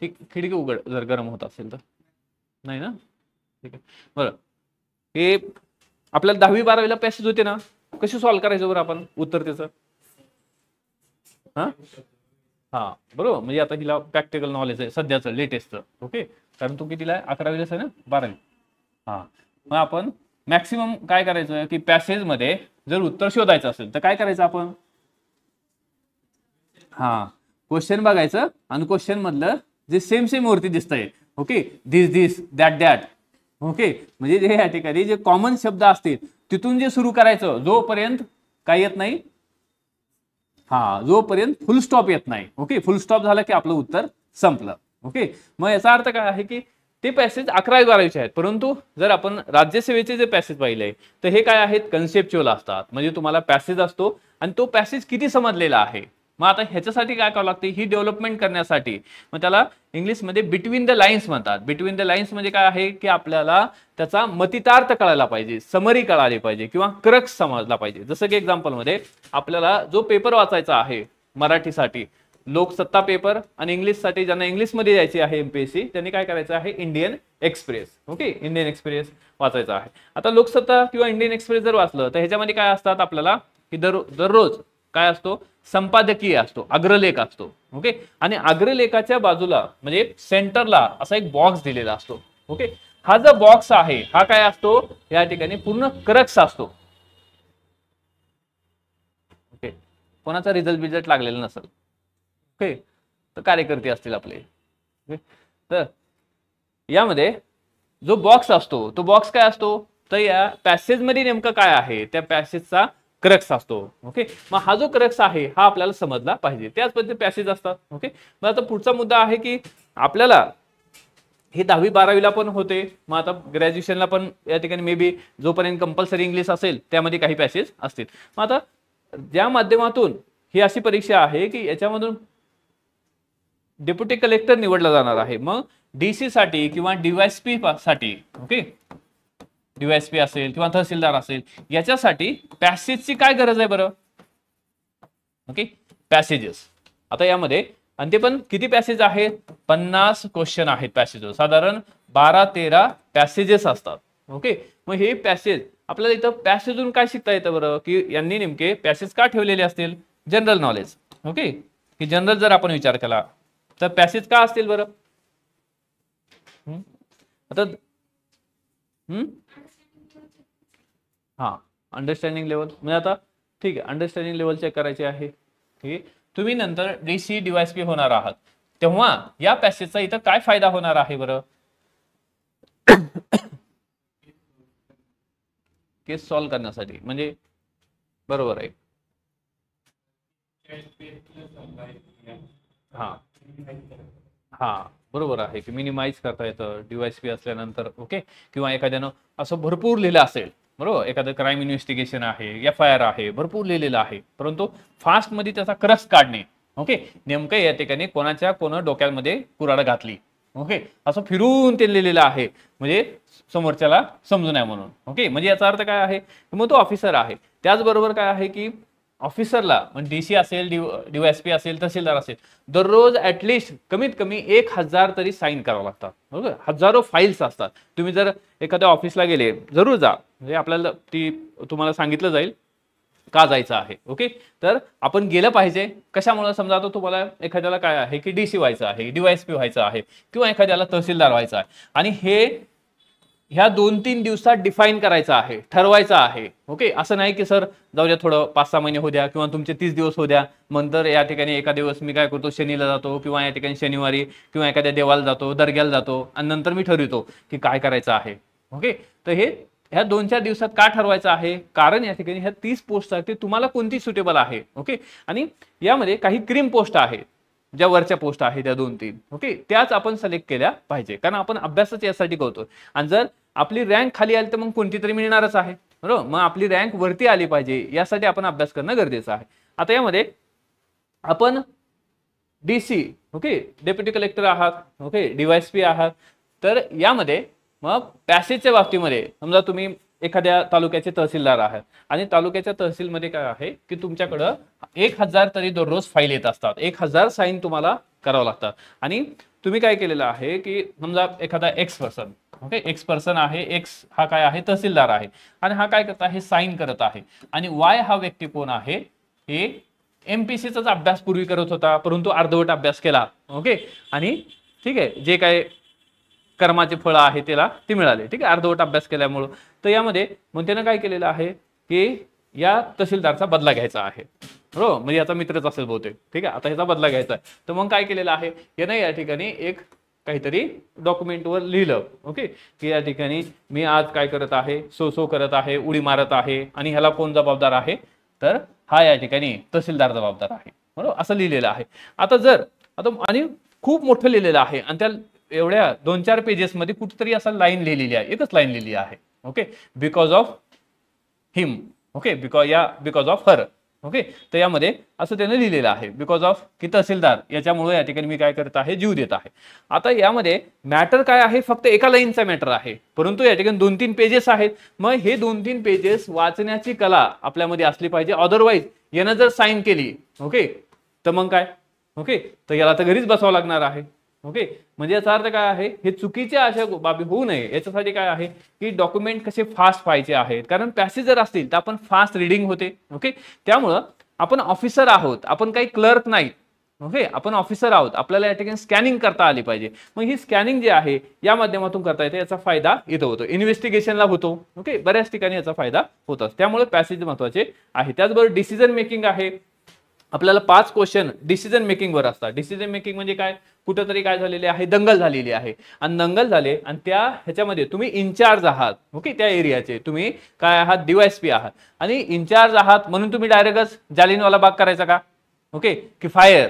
ठीक खिडकी उघड जर गरम होत असेल तर नाही ना ठीक आहे बरं हे आपल्याला दहावी बारावीला पॅसेज होते ना कसे सॉल्व्ह करायचं बरं आपण उत्तर त्याचं हा हा बरोबर म्हणजे आता हिला प्रॅक्टिकल नॉलेज आहे सध्याचं लेटेस्टचं ओके कारण तू कितीला आहे अकरावी आहे ना बारावी हा मग आपण मॅक्सिमम काय करायचं की पॅसेजमध्ये जर उत्तर शोधायचं असेल तर काय करायचं आपण हा क्वेश्चन बघायचं आणि क्वेश्चन मधलं जे सेम सेम वरती दिसत आहे okay this this that that okay म्हणजे जे या ठिकाणी जे कॉमन शब्द असतील तिथून जे सुरू करायचं जोपर्यंत काय येत नाही हा जोपर्यंत फुल स्टॉप येत नाही ओके फुल स्टॉप झाला की आपलं उत्तर संपलं ओके मग याचा अर्थ काय आहे की ते पॅसेज अकरा बारावीचे आहेत परंतु जर आपण राज्यसेवेचे जे पॅसेज पाहिले तर हे काय आहेत कन्सेप्च्युअल असतात म्हणजे तुम्हाला पॅसेज असतो आणि तो पॅसेज किती समजलेला आहे मग आता ह्याच्यासाठी काय करावं लागते ही डेव्हलपमेंट करण्यासाठी मग त्याला इंग्लिशमध्ये बिटवीन द लाईन्स म्हणतात बिटवीन द लाईन्स म्हणजे काय आहे की आपल्याला त्याचा मतितार्थ कळायला पाहिजे समरी कळाली पाहिजे किंवा क्रक्स समजला पाहिजे जसं की एक्झाम्पलमध्ये आपल्याला जो पेपर वाचायचा आहे मराठीसाठी लोकसत्ता पेपर आणि इंग्लिशसाठी ज्यांना इंग्लिशमध्ये जायची आहे एमपीएससी त्यांनी काय करायचं आहे Indian Express okay Indian Express वाचायचा आहे आता लोकसत्ता किंवा इंडियन एक्सप्रेस जर वाचलं तर ह्याच्यामध्ये काय असतात आपल्याला की दर दररोज काय असतो संपादकीय असतो अग्रलेख असतो ओके आणि अग्रलेखाच्या बाजूला म्हणजे सेंटरला असा एक बॉक्स दिलेला असतो ओके हा जो बॉक्स आहे हा काय असतो या ठिकाणी पूर्ण क्रक्स असतो ओके कोणाचा रिझल्ट बिझल्ट लागलेला नसेल ओके तर कार्यकर्ते असतील आपले तर यामध्ये जो बॉक्स असतो तो बॉक्स काय असतो तर या पॅसेजमध्ये नेमकं काय आहे त्या पॅसेजचा क्रक्स असतो ओके मग हा जो क्रक्स आहे हा आपल्याला समजला पाहिजे त्याच पद्धती पॅसेज असतात ओके मग आता पुढचा मुद्दा आहे की आपल्याला हे दहावी बारावीला पण होते मग आता ग्रॅज्युएशनला पण या ठिकाणी मे बी जोपर्यंत कंपल्सरी इंग्लिश असेल त्यामध्ये काही पॅसेज असतील मग आता ज्या माध्यमातून ही अशी परीक्षा आहे की याच्यामधून डेप्युटी कलेक्टर निवडला जाणार आहे मग डीसी साठी किंवा डीवायसपी साठी ओके डीवायसपी असेल किंवा तहसीलदार असेल याच्यासाठी पॅसेजची काय गरज आहे बरं ओके पॅसेजेस आता यामध्ये आणि ते पण किती पॅसेज आहेत पन्नास क्वेश्चन आहेत पॅसेजवर साधारण बारा तेरा पॅसेजेस असतात ओके मग हे पॅसेज आपल्याला इथं पॅसेजून काय शिकता येतं बरं की यांनी नेमके पॅसेज का ठेवलेले असतील जनरल नॉलेज ओके की जनरल जर आपण विचार केला तर पॅसेज का असतील बरं आता हम्म हा अंडरस्टँडिंग लेवल म्हणजे आता ठीक आहे अंडरस्टँडिंग लेवल चेक करायची आहे ठीक तुम्ही नंतर डी सी डीवायस पी होणार आहात तेव्हा या पॅसेजचा इथं काय फायदा होणार आहे बरं केस सॉल्व्ह करण्यासाठी म्हणजे बरोबर आहे हा हां बरोबर आहे की मिनिमाइज करता येतं डीवायस पी असल्यानंतर ओके किंवा एखाद्यानं असं भरपूर लिहिलं असेल बरोबर एखादं क्राईम इन्व्हेस्टिगेशन आहे एफ आय आर आहे भरपूर लिहिलेलं आहे परंतु फास्टमध्ये त्याचा क्रस काढणे ओके नेमकं या ठिकाणी कोणाच्या कोण डोक्यामध्ये कुराड घातली ओके असं फिरून ते लिहिलेलं आहे म्हणजे समोरच्याला समजून नये म्हणून ओके म्हणजे याचा अर्थ काय आहे मग तो ऑफिसर आहे त्याचबरोबर काय आहे की ऑफिसरला म्हणजे डी सी असेल वाय एस पी असेल तहसीलदार असेल दररोज ऍटलिस्ट कमीत कमी एक हजार तरी साईन करावं लागतात बरोबर हजारो फाईल्स असतात तुम्ही जर एखाद्या ऑफिसला गेले जरूर जा म्हणजे आपल्याला ती तुम्हाला सांगितलं जाईल का जायचं आहे ओके तर आपण गेलं पाहिजे कशामुळे समजा आता तुम्हाला एखाद्याला काय आहे की डी सी व्हायचं आहे पी व्हायचं आहे किंवा एखाद्याला तहसीलदार व्हायचं आहे आणि हे ह्या दोन तीन दिवसात डिफाईन करायचं आहे ठरवायचा आहे ओके असं नाही की सर जाऊ द्या थोडं पाच सहा महिने हो द्या किंवा तुमचे तीस दिवस हो द्या नंतर या ठिकाणी एका दिवस मी काय करतो शनीला जातो किंवा या ठिकाणी शनिवारी किंवा एखाद्या देवाला जातो दर्ग्याला जातो आणि नंतर मी ठरवितो की काय करायचं आहे ओके तर हे ह्या दोन चार दिवसात का ठरवायचं आहे कारण या ठिकाणी ह्या तीस पोस्ट आहेत ते तुम्हाला कोणती सुटेबल आहे ओके आणि यामध्ये काही क्रीम पोस्ट आहेत ज्या वरच्या पोस्ट आहे त्या दोन तीन ओके त्याच आपण सिलेक्ट केल्या पाहिजे कारण आपण अभ्यासच यासाठी करतो आणि जर आपली रँक खाली आली तर मग कोणती तरी मिळणारच आहे बरोबर मग आपली रँक वरती आली पाहिजे यासाठी आपण अभ्यास करणं गरजेचं आहे आता यामध्ये आपण D C okay deputy collector आहात ओके डीवायसपी पी आहात तर यामध्ये मग पॅसेजच्या बाबतीमध्ये समजा तुम्ही एखाद्या तालुक्याचे तहसीलदार आहेत आणि तालुक्याच्या तहसीलमध्ये काय आहे की तुमच्याकडं एक हजार तरी दररोज फाईल येत असतात एक हजार साईन तुम्हाला करावं लागतात आणि तुम्ही काय केलेलं आहे की समजा एखादा X person okay X person आहे एक्स हा काय आहे तहसीलदार आहे आणि हा काय करत आहे साईन करत आहे आणि वाय हा व्यक्ती कोण आहे हे सीचाच अभ्यास पूर्वी करत होता परंतु अर्धवट अभ्यास केला ओके आणि ठीक आहे जे काय कर्माचे फळ आहे त्याला ते मिळाले ठीक आहे अर्धवट अभ्यास केल्यामुळं तर यामध्ये मग त्यानं काय केलेलं आहे की या तहसीलदारचा बदला घ्यायचा आहे बरोबर म्हणजे याचा मित्रच असेल बहुतेक ठीक आहे आता ह्याचा बदला घ्यायचा आहे तर मग काय केलेलं आहे यानं या ठिकाणी एक काहीतरी डॉक्युमेंटवर लिहिलं ओके की या ठिकाणी मी आज काय करत आहे सो सो करत आहे उडी मारत आहे आणि ह्याला कोण जबाबदार आहे तर हा या ठिकाणी तहसीलदार जबाबदार आहे बरोबर असं लिहिलेलं आहे आता जर आता आणि खूप मोठं लिहिलेलं आहे आणि त्या एवढ्या दोन चार पेजेसमध्ये कुठेतरी असा लाईन लिहिलेली आहे एकच लाईन लिहिली आहे okay because of him okay because या बिकॉज ऑफ हर ओके तर यामध्ये असं त्यांनी लिहिलेलं आहे बिकॉज ऑफ की तहसीलदार याच्यामुळे या ठिकाणी मी काय करत आहे जीव देत आहे आता यामध्ये मॅटर काय आहे फक्त एका लाईनचा मॅटर आहे परंतु या ठिकाणी दोन तीन पेजेस आहेत मग हे दोन तीन पेजेस वाचण्याची कला आपल्यामध्ये असली पाहिजे अदरवाईज यानं जर साईन केली ओके तर मग काय ओके तर याला तर घरीच बसावं लागणार आहे ओके म्हणजे याचा अर्थ काय आहे हे चुकीच्या अशा बाबी होऊ नये याच्यासाठी काय आहे की डॉक्युमेंट कसे फास्ट पाहिजे आहेत कारण पॅसेज जर असतील तर आपण फास्ट रिडिंग होते ओके त्यामुळं आपण ऑफिसर आहोत आपण काही क्लर्क नाही ओके आपण ऑफिसर आहोत आपल्याला या ठिकाणी स्कॅनिंग करता आली पाहिजे मग ही स्कॅनिंग जी आहे या माध्यमातून करता येते याचा फायदा इथं होतो इन्व्हेस्टिगेशनला होतो ओके बऱ्याच ठिकाणी याचा फायदा होतो त्यामुळे पॅसेज महत्वाचे आहे त्याचबरोबर डिसिजन मेकिंग आहे आपल्याला पाच क्वेश्चन डिसिजन मेकिंग वर असतात डिसिजन मेकिंग म्हणजे काय कुठंतरी काय झालेले आहे दंगल झालेली आहे आणि दंगल झाले आणि त्या ह्याच्यामध्ये तुम्ही इन्चार्ज आहात ओके त्या एरियाचे तुम्ही काय आहात डीवायसपी आहात आणि इन्चार्ज आहात म्हणून तुम्ही डायरेक्टच जालिनवाला बाग करायचा का ओके की फायर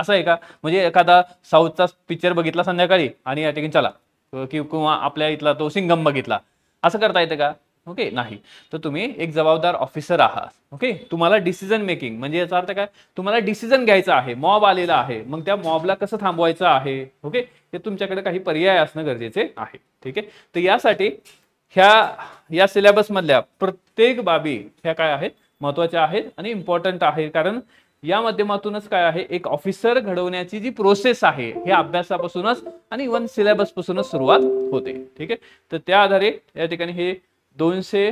असं आहे का म्हणजे एखादा साऊथचा पिक्चर बघितला संध्याकाळी आणि या ठिकाणी चला किंवा आपल्या इथला तो सिंगम बघितला असं करता येतं का ओके नाही तर तुम्ही एक जबाबदार ऑफिसर आहात ओके तुम्हाला डिसिजन मेकिंग म्हणजे याचा अर्थ काय तुम्हाला डिसिजन घ्यायचा आहे मॉब आलेला आहे मग त्या मॉबला कसं थांबवायचं आहे ओके हे तुमच्याकडे काही पर्याय असणं गरजेचे आहे ठीक आहे तर यासाठी ह्या या सिलेबसमधल्या प्रत्येक बाबी ह्या काय आहेत महत्वाच्या आहेत आणि इम्पॉर्टंट आहे कारण या माध्यमातूनच काय आहे एक ऑफिसर घडवण्याची जी प्रोसेस आहे हे अभ्यासापासूनच आणि इवन सिलेबसपासूनच सुरुवात होते ठीक आहे तर त्या आधारे या ठिकाणी हे दोनशे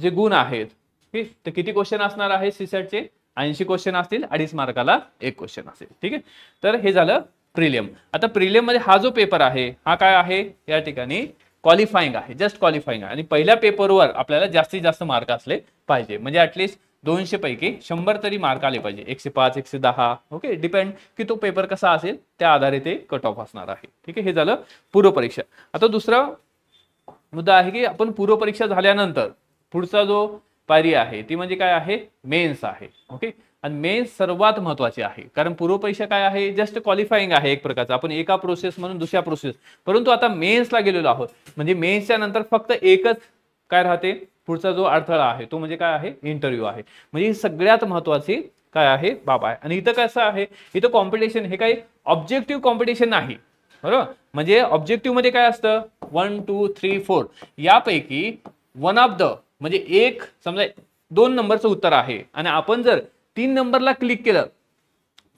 जे गुण आहेत ठीक तर किती क्वेश्चन असणार आहे सीसॅटचे ऐंशी क्वेश्चन असतील अडीच मार्काला एक क्वेश्चन असेल ठीक आहे तर हे झालं प्रिलियम आता प्रिलियम मध्ये हा जो पेपर आहे हा काय आहे या ठिकाणी क्वालिफाईंग आहे जस्ट क्वालिफाईंग आहे आणि पहिल्या पेपरवर आपल्याला जास्तीत जास्त मार्क असले पाहिजे म्हणजे ॲटलिस्ट दोनशे पैकी शंभर तरी मार्क आले पाहिजे एकशे पाच एकशे दहा ओके डिपेंड की तो पेपर कसा असेल त्या आधारे ते कट ऑफ असणार आहे ठीक आहे हे झालं पूर्वपरीक्षा आता दुसरा मुद्दा आहे की आपण पूर्वपरीक्षा झाल्यानंतर पुढचा जो पायरी आहे ती म्हणजे काय आहे मेन्स आहे ओके आणि मेन्स सर्वात महत्वाची आहे कारण पूर्वपरीक्षा काय आहे जस्ट क्वालिफाईंग आहे एक प्रकारचं आपण एका प्रोसेस म्हणून दुसऱ्या प्रोसेस परंतु आता मेन्सला गेलेलो आहोत म्हणजे मेन्सच्या नंतर फक्त एकच काय राहते पुढचा जो अडथळा आहे तो म्हणजे काय आहे इंटरव्ह्यू आहे म्हणजे ही सगळ्यात महत्वाची काय आहे बाब आहे आणि इथं कसं आहे इथं कॉम्पिटिशन हे काही ऑब्जेक्टिव्ह कॉम्पिटिशन नाही बरोबर म्हणजे ऑब्जेक्टिव्ह मध्ये काय असतं वन टू थ्री फोर यापैकी वन ऑफ द म्हणजे एक समजा दोन नंबरचं उत्तर आहे आणि आपण जर तीन नंबरला क्लिक केलं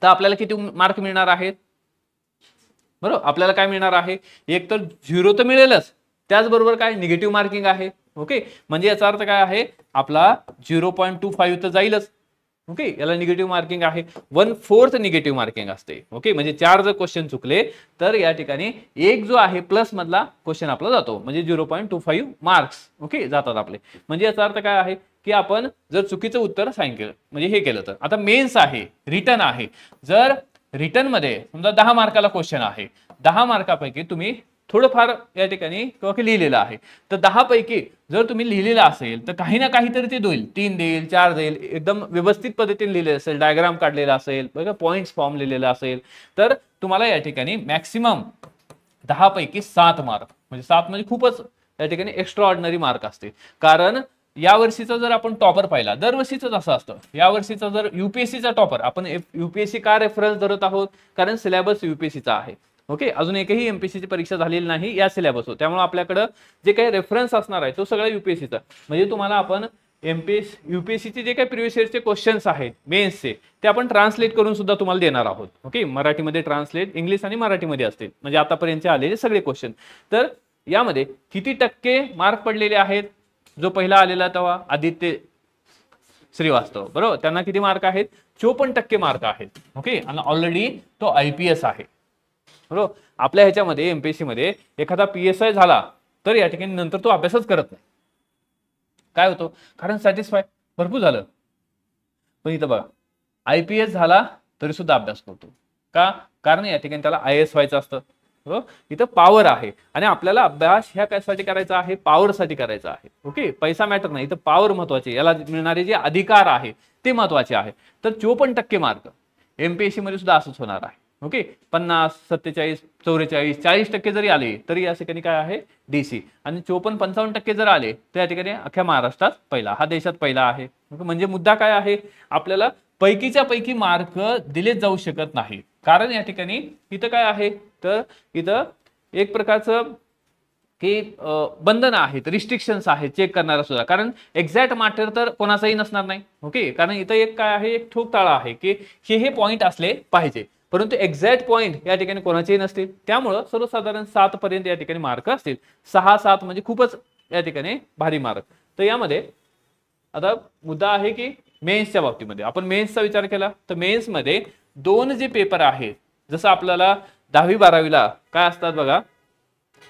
तर आपल्याला किती मार्क मिळणार आहेत बरोबर आपल्याला काय मिळणार आहे एक तर झिरो तर मिळेलच त्याचबरोबर काय निगेटिव्ह मार्किंग आहे ओके म्हणजे याचा अर्थ काय आहे आपला झिरो पॉईंट टू फाईव्ह तर जाईलच ओके याला निगेटिव्ह मार्किंग आहे वन फोर्थ निगेटिव्ह मार्किंग असते ओके म्हणजे चार जर क्वेश्चन चुकले तर या ठिकाणी एक जो आहे प्लस मधला क्वेश्चन आपला जातो म्हणजे zero point two five marks okay जातात आपले म्हणजे याचा अर्थ काय आहे की आपण जर चुकीचं उत्तर सांगितलं म्हणजे हे केलं तर आता मेन्स आहे रिटर्न आहे जर रिटर्नमध्ये समजा दहा मार्काला क्वेश्चन आहे दहा मार्कापैकी तुम्ही थोडंफार या ठिकाणी किंवा की लिहिलेलं आहे तर दहापैकी जर तुम्ही लिहिलेलं असेल तर काही ना काहीतरी ते देईल तीन देईल चार देईल एकदम व्यवस्थित पद्धतीने लिहिलेलं असेल डायग्राम काढलेला असेल बघा पॉईंट्स फॉर्म लिहिलेला असेल तर तुम्हाला या ठिकाणी मॅक्सिमम दहापैकी सात मार्क म्हणजे सात म्हणजे खूपच या ठिकाणी एक्स्ट्रा मार्क असतील कारण या वर्षीचा जर आपण टॉपर पाहिला दरवर्षीच असं असतं वर्षीचा जर युपीएससीचा टॉपर आपण युपीएससी का रेफरन्स धरत आहोत कारण सिलेबस युपीएससीचा आहे ओके अजून एकही एमपीसीची परीक्षा झालेली नाही या हो त्यामुळे आपल्याकडं जे काही रेफरन्स असणार आहे तो सगळा युपीएससीचा म्हणजे तुम्हाला आपण एमपीएस युपीएससीचे जे काही प्रिव्हियस इयरचे क्वेश्चन्स आहेत मेन्सचे ते आपण ट्रान्सलेट करून सुद्धा तुम्हाला देणार आहोत ओके मराठीमध्ये ट्रान्सलेट इंग्लिश आणि मराठीमध्ये असतील म्हणजे आतापर्यंतचे आलेले सगळे क्वेश्चन तर यामध्ये किती टक्के मार्क पडलेले आहेत जो पहिला आलेला तेव्हा आदित्य श्रीवास्तव बरोबर त्यांना किती मार्क आहेत चोपन्न टक्के मार्क आहेत ओके आणि ऑलरेडी तो आय आहे बरोबर आपल्या ह्याच्यामध्ये एमपीएससी मध्ये एखादा पी एस आय झाला तर या ठिकाणी नंतर तो अभ्यासच करत नाही काय होतो कारण सॅटिस्फाय भरपूर झालं पण इथं बघा आय पी एस झाला तरी सुद्धा अभ्यास करतो का कारण या ठिकाणी त्याला आय एस व्हायचं असतं इथं पॉवर आहे आणि आपल्याला अभ्यास ह्या कशासाठी करायचा आहे पॉवरसाठी करायचा आहे ओके पैसा मॅटर नाही इथं पॉवर महत्वाचे याला मिळणारे जे अधिकार आहे ते महत्वाचे आहे तर चोपन्न टक्के मार्क एमपीएससी मध्ये सुद्धा असंच होणार आहे ओके पन्नास सत्तेचाळीस चौवेचाळीस चाळीस टक्के जरी आले तरी या ठिकाणी काय आहे डीसी आणि चोपन्न पंचावन्न टक्के जर आले तर या ठिकाणी अख्ख्या महाराष्ट्रात पहिला हा देशात पहिला आहे म्हणजे मुद्दा काय आहे आपल्याला पैकीच्या पैकी मार्क दिले जाऊ शकत नाही कारण या ठिकाणी इथं काय आहे तर इथं एक प्रकारचं की बंधन आहेत रिस्ट्रिक्शन्स आहेत चेक करणारा सुद्धा कारण एक्झॅक्ट मॅटर तर कोणाचाही नसणार नाही ओके कारण इथं एक काय आहे एक ठोकताळा आहे की हे हे पॉईंट असले पाहिजे परंतु एक्झॅक्ट पॉईंट या ठिकाणी कोणाचेही नसतील त्यामुळं सर्वसाधारण सात पर्यंत या ठिकाणी मार्क असतील सहा सात म्हणजे खूपच या ठिकाणी भारी मार्क तर यामध्ये आता मुद्दा आहे की मेन्सच्या बाबतीमध्ये आपण मेन्सचा विचार केला तर मेन्समध्ये दोन जे पेपर आहेत जसं आपल्याला दहावी बारावीला काय असतात बघा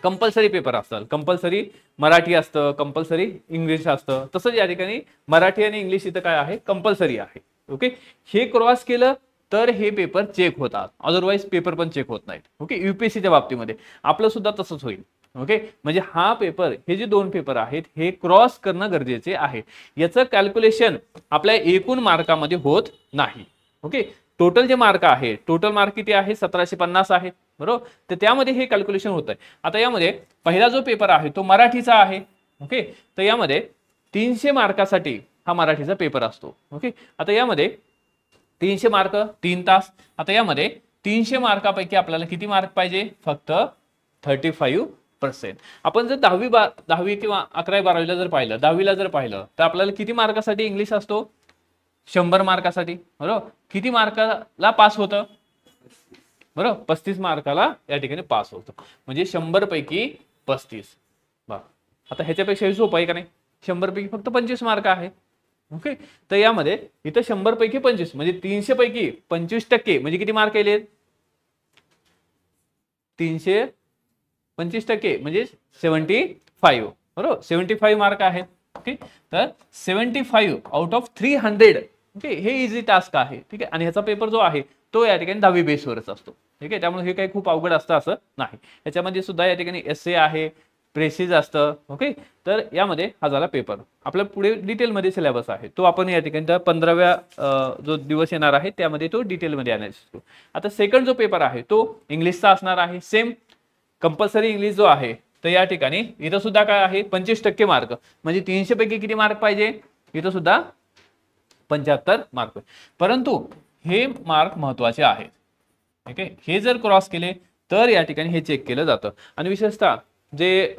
कंपल्सरी पेपर असतात कंपल्सरी मराठी असतं कंपल्सरी इंग्लिश असतं तसंच या ठिकाणी मराठी आणि इंग्लिश इथं काय आहे कंपल्सरी आहे ओके हे क्रॉस केलं तर हे पेपर चेक होतात अदरवाईज पेपर पण चेक होत नाहीत ओके युपीएससीच्या बाबतीमध्ये आपलं सुद्धा तसंच होईल ओके म्हणजे हा पेपर हे जे दोन पेपर आहेत हे क्रॉस करणं गरजेचे आहे याचं कॅल्क्युलेशन आपल्या एकूण मार्कामध्ये होत नाही ओके टोटल जे मार्क आहे टोटल मार्क किती आहे सतराशे पन्नास आहे बरोबर तर त्यामध्ये हे कॅल्क्युलेशन होत आहे आता यामध्ये पहिला जो पेपर आहे तो मराठीचा आहे ओके तर यामध्ये तीनशे मार्कासाठी हा मराठीचा पेपर असतो ओके आता यामध्ये तीनशे मार्क तीन तास आता यामध्ये तीनशे मार्कापैकी आपल्याला किती मार्क पाहिजे फक्त थर्टी फाईव्ह पर्सेंट आपण जर दहावी बा दहावी किंवा अकरावी बारावीला जर पाहिलं दहावीला जर पाहिलं तर आपल्याला किती मार्कासाठी इंग्लिश असतो शंभर मार्कासाठी बरोबर किती मार्काला पास होतं बरोबर पस्तीस मार्काला या ठिकाणी पास होतं म्हणजे शंभर पैकी पस्तीस बा आता ह्याच्यापेक्षा सोपं आहे का नाही शंभर पैकी फक्त पंचवीस मार्क आहे ओके तर यामध्ये इथं शंभर पैकी पंचवीस म्हणजे तीनशे पैकी पंचवीस टक्के म्हणजे किती मार्क येले तीनशे पंचवीस टक्के म्हणजे सेव्हन्टी फाईव्ह बरोबर सेव्हन्टी फाईव्ह मार्क आहेत ओके तर seventy five out of three hundred okay हे इझी टास्क आहे ठीक आहे आणि ह्याचा पेपर जो आहे तो या ठिकाणी दहावी बेसवरच असतो ठीक आहे त्यामुळे हे काही खूप अवघड असतं असं नाही याच्यामध्ये सुद्धा या ठिकाणी एस ए आहे प्रेसिज असतं ओके तर यामध्ये हा झाला पेपर आपला पुढे डिटेलमध्ये सिलेबस आहे तो आपण या ठिकाणी पंधराव्या जो दिवस येणार आहे त्यामध्ये तो डिटेलमध्ये आणायचा आता सेकंड जो पेपर आहे तो इंग्लिशचा असणार आहे सेम कंपल्सरी इंग्लिश जो आहे तर या ठिकाणी इथं सुद्धा काय आहे पंचवीस टक्के मार्क म्हणजे तीनशे पैकी किती मार्क पाहिजे इथं सुद्धा पंच्याहत्तर मार्क परंतु हे मार्क महत्वाचे आहेत ओके हे जर क्रॉस केले तर या ठिकाणी हे चेक केलं जातं आणि विशेषतः जे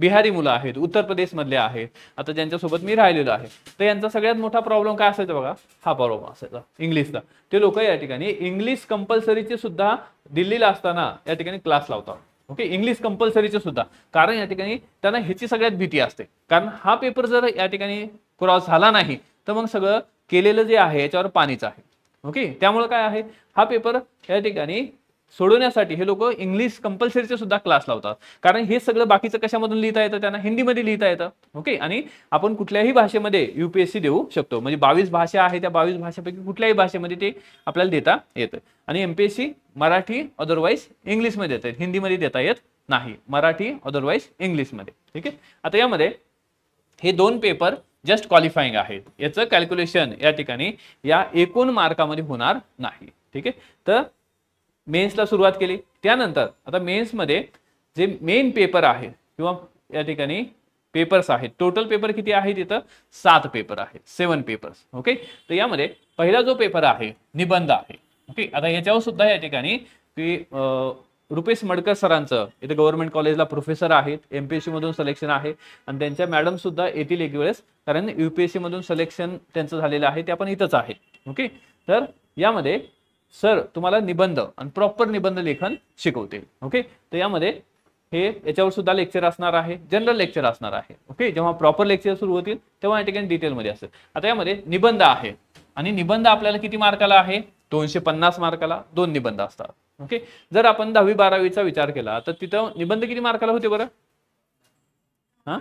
बिहारी मुलं आहेत उत्तर प्रदेशमधले आहेत आता ज्यांच्यासोबत मी राहिलेलो आहे तर यांचा सगळ्यात मोठा प्रॉब्लेम काय असायचा बघा हा प्रॉब्लेम असायचा इंग्लिशचा ते लोक या ठिकाणी इंग्लिश कंपल्सरीचे सुद्धा दिल्लीला असताना या ठिकाणी क्लास लावतात ओके इंग्लिश कंपल्सरीचे सुद्धा कारण या ठिकाणी त्यांना ह्याची सगळ्यात भीती असते कारण हा पेपर जर या ठिकाणी क्रॉस झाला नाही तर मग सगळं केलेलं जे आहे याच्यावर पाणीच आहे ओके त्यामुळे काय आहे हा पेपर या ठिकाणी सोडवण्यासाठी हे लोक इंग्लिश कंपल्सरीचे सुद्धा क्लास लावतात कारण हे सगळं बाकीचं कशामधून लिहिता येतं त्यांना हिंदीमध्ये लिहिता येतं ओके आणि आपण कुठल्याही भाषेमध्ये युपीएससी देऊ शकतो म्हणजे बावीस भाषा आहे त्या बावीस भाषेपैकी कुठल्याही भाषेमध्ये ते आपल्याला देता येतं आणि एमपीएससी मराठी अदरवाईज इंग्लिशमध्ये देता येत हिंदीमध्ये देता येत नाही मराठी अदरवाईज इंग्लिशमध्ये ठीक आहे आता यामध्ये हे दोन पेपर जस्ट क्वालिफाईंग आहेत याचं कॅल्क्युलेशन या ठिकाणी या एकूण मार्कामध्ये होणार नाही ठीक आहे तर मेन्सला सुरुवात केली त्यानंतर आता मेन्समध्ये जे मेन पेपर आहे किंवा या ठिकाणी पेपर्स आहेत टोटल पेपर किती आहेत इथं सात पेपर आहेत सेवन पेपर्स ओके तर यामध्ये पहिला जो पेपर आहे निबंध आहे ओके आता याच्यावर सुद्धा या ठिकाणी की रुपेश मडकर सरांचं इथे गव्हर्नमेंट कॉलेजला प्रोफेसर आहेत एम पी एस सीमधून सलेक्शन आहे आणि त्यांच्या मॅडम सुद्धा येतील एक वेळेस कारण यू पी एस सीमधून सलेक्शन त्यांचं झालेलं आहे त्या पण इथंच आहेत ओके तर यामध्ये सर तुम्हाला निबंध आणि प्रॉपर निबंध लेखन शिकवतील ओके तर यामध्ये हे याच्यावर सुद्धा लेक्चर असणार आहे जनरल लेक्चर असणार आहे ओके जेव्हा प्रॉपर लेक्चर सुरू होतील तेव्हा या ठिकाणी डिटेलमध्ये असेल आता यामध्ये निबंध आहे आणि निबंध आपल्याला किती मार्काला आहे दोनशे पन्नास मार्काला दोन निबंध असतात ओके जर आपण दहावी बारावीचा विचार केला तर तिथं निबंध किती मार्काला होते बरं हा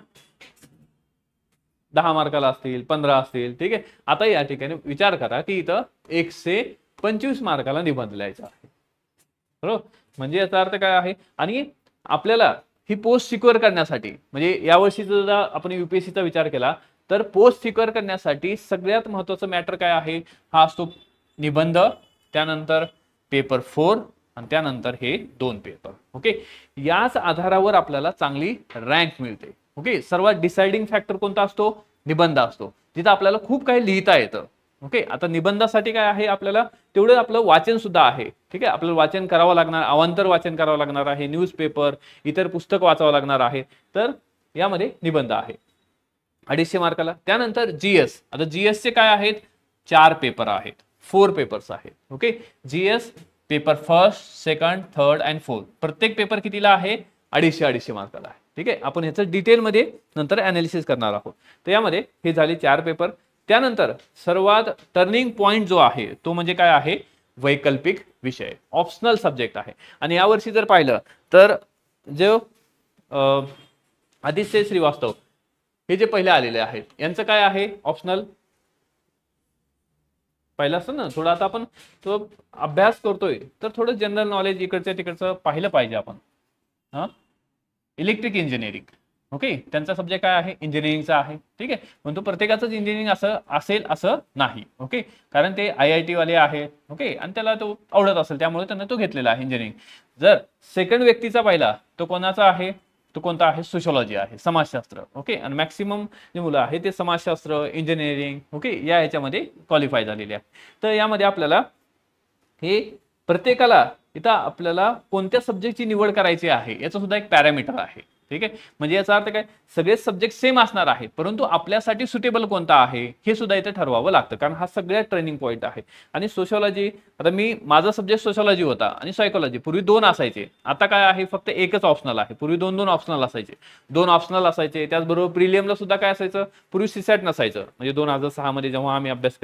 दहा मार्काला असतील पंधरा असतील ठीक आहे आता या ठिकाणी विचार करा की इथं एकशे पंचवीस मार्काला निबंध लिहायचा आहे बरोबर म्हणजे याचा अर्थ काय आहे आणि आपल्याला ही पोस्ट सिक्युअर करण्यासाठी म्हणजे यावर्षी जर आपण युपीएससीचा विचार केला तर पोस्ट सिक्युअर करण्यासाठी सगळ्यात महत्वाचं मॅटर काय आहे हा असतो निबंध त्यानंतर पेपर फोर आणि त्यानंतर हे दोन पेपर ओके याच आधारावर आपल्याला चांगली रँक मिळते ओके सर्वात डिसाइडिंग फॅक्टर कोणता असतो निबंध असतो तिथं आपल्याला खूप काही लिहिता येतं ओके आता निबंधासाठी काय आहे आपल्याला तेवढं आपलं वाचन सुद्धा आहे ठीक आहे आपलं वाचन करावं लागणार अवांतर वाचन करावं लागणार आहे न्यूजपेपर इतर पुस्तक वाचावं लागणार आहे तर यामध्ये निबंध आहे अडीचशे मार्काला त्यानंतर जीएस आता चे काय आहेत चार पेपर आहेत फोर पेपर्स आहेत okay GS paper first second third and fourth प्रत्येक पेपर कितीला आहे अडीचशे अडीचशे मार्काला आहे ठीक आहे आपण ह्याचं डिटेलमध्ये नंतर अनालिसिस करणार आहोत तर यामध्ये हे झाले चार पेपर त्यानंतर सर्वात टर्निंग पॉइंट जो आहे तो म्हणजे काय आहे वैकल्पिक विषय ऑप्शनल सब्जेक्ट आहे आणि यावर्षी जर पाहिलं तर जो आदित्य श्रीवास्तव हे जे पहिले आलेले आहेत यांचं काय आहे ऑप्शनल पहिलं असतं ना थोडं आता आपण तो अभ्यास करतोय तर थोडं जनरल नॉलेज इकडचं तिकडचं पाहिलं पाहिजे आपण हा इलेक्ट्रिक इंजिनिअरिंग ओके त्यांचा सब्जेक्ट काय आहे इंजिनिअरिंगचा आहे ठीक आहे परंतु तो प्रत्येकाचंच इंजिनिअरिंग असं असेल असं नाही ओके कारण ते आय आय टीवाले आहे ओके आणि त्याला तो आवडत असेल त्यामुळे त्यांना तो घेतलेला आहे इंजिनिअरिंग जर सेकंड व्यक्तीचा पाहिला तो कोणाचा आहे तो कोणता आहे सोशोलॉजी आहे समाजशास्त्र ओके आणि मॅक्सिमम जे मुलं आहे ते समाजशास्त्र इंजिनिअरिंग ओके या ह्याच्यामध्ये क्वालिफाय झालेले आहे तर यामध्ये आपल्याला हे प्रत्येकाला इथं आपल्याला कोणत्या सब्जेक्टची निवड करायची आहे याचं सुद्धा एक पॅरामीटर आहे ठीक आहे म्हणजे याचा अर्थ काय सगळे सब्जेक्ट सेम असणार आहे परंतु आपल्यासाठी सुटेबल कोणता आहे हे सुद्धा इथे ठरवावं लागतं कारण हा सगळ्यात ट्रेनिंग पॉईंट आहे आणि सोशॉलॉजी आता मी माझा सब्जेक्ट सोशॉलॉजी होता आणि सायकोलॉजी पूर्वी दोन असायचे आता काय आहे फक्त एकच ऑप्शनल आहे पूर्वी दोन दोन ऑप्शनल असायचे दोन ऑप्शनल असायचे त्याचबरोबर प्रिलियमला सुद्धा काय असायचं पूर्वी सीसेट नसायचं म्हणजे दोन हजार सहा मध्ये जेव्हा आम्ही अभ्यास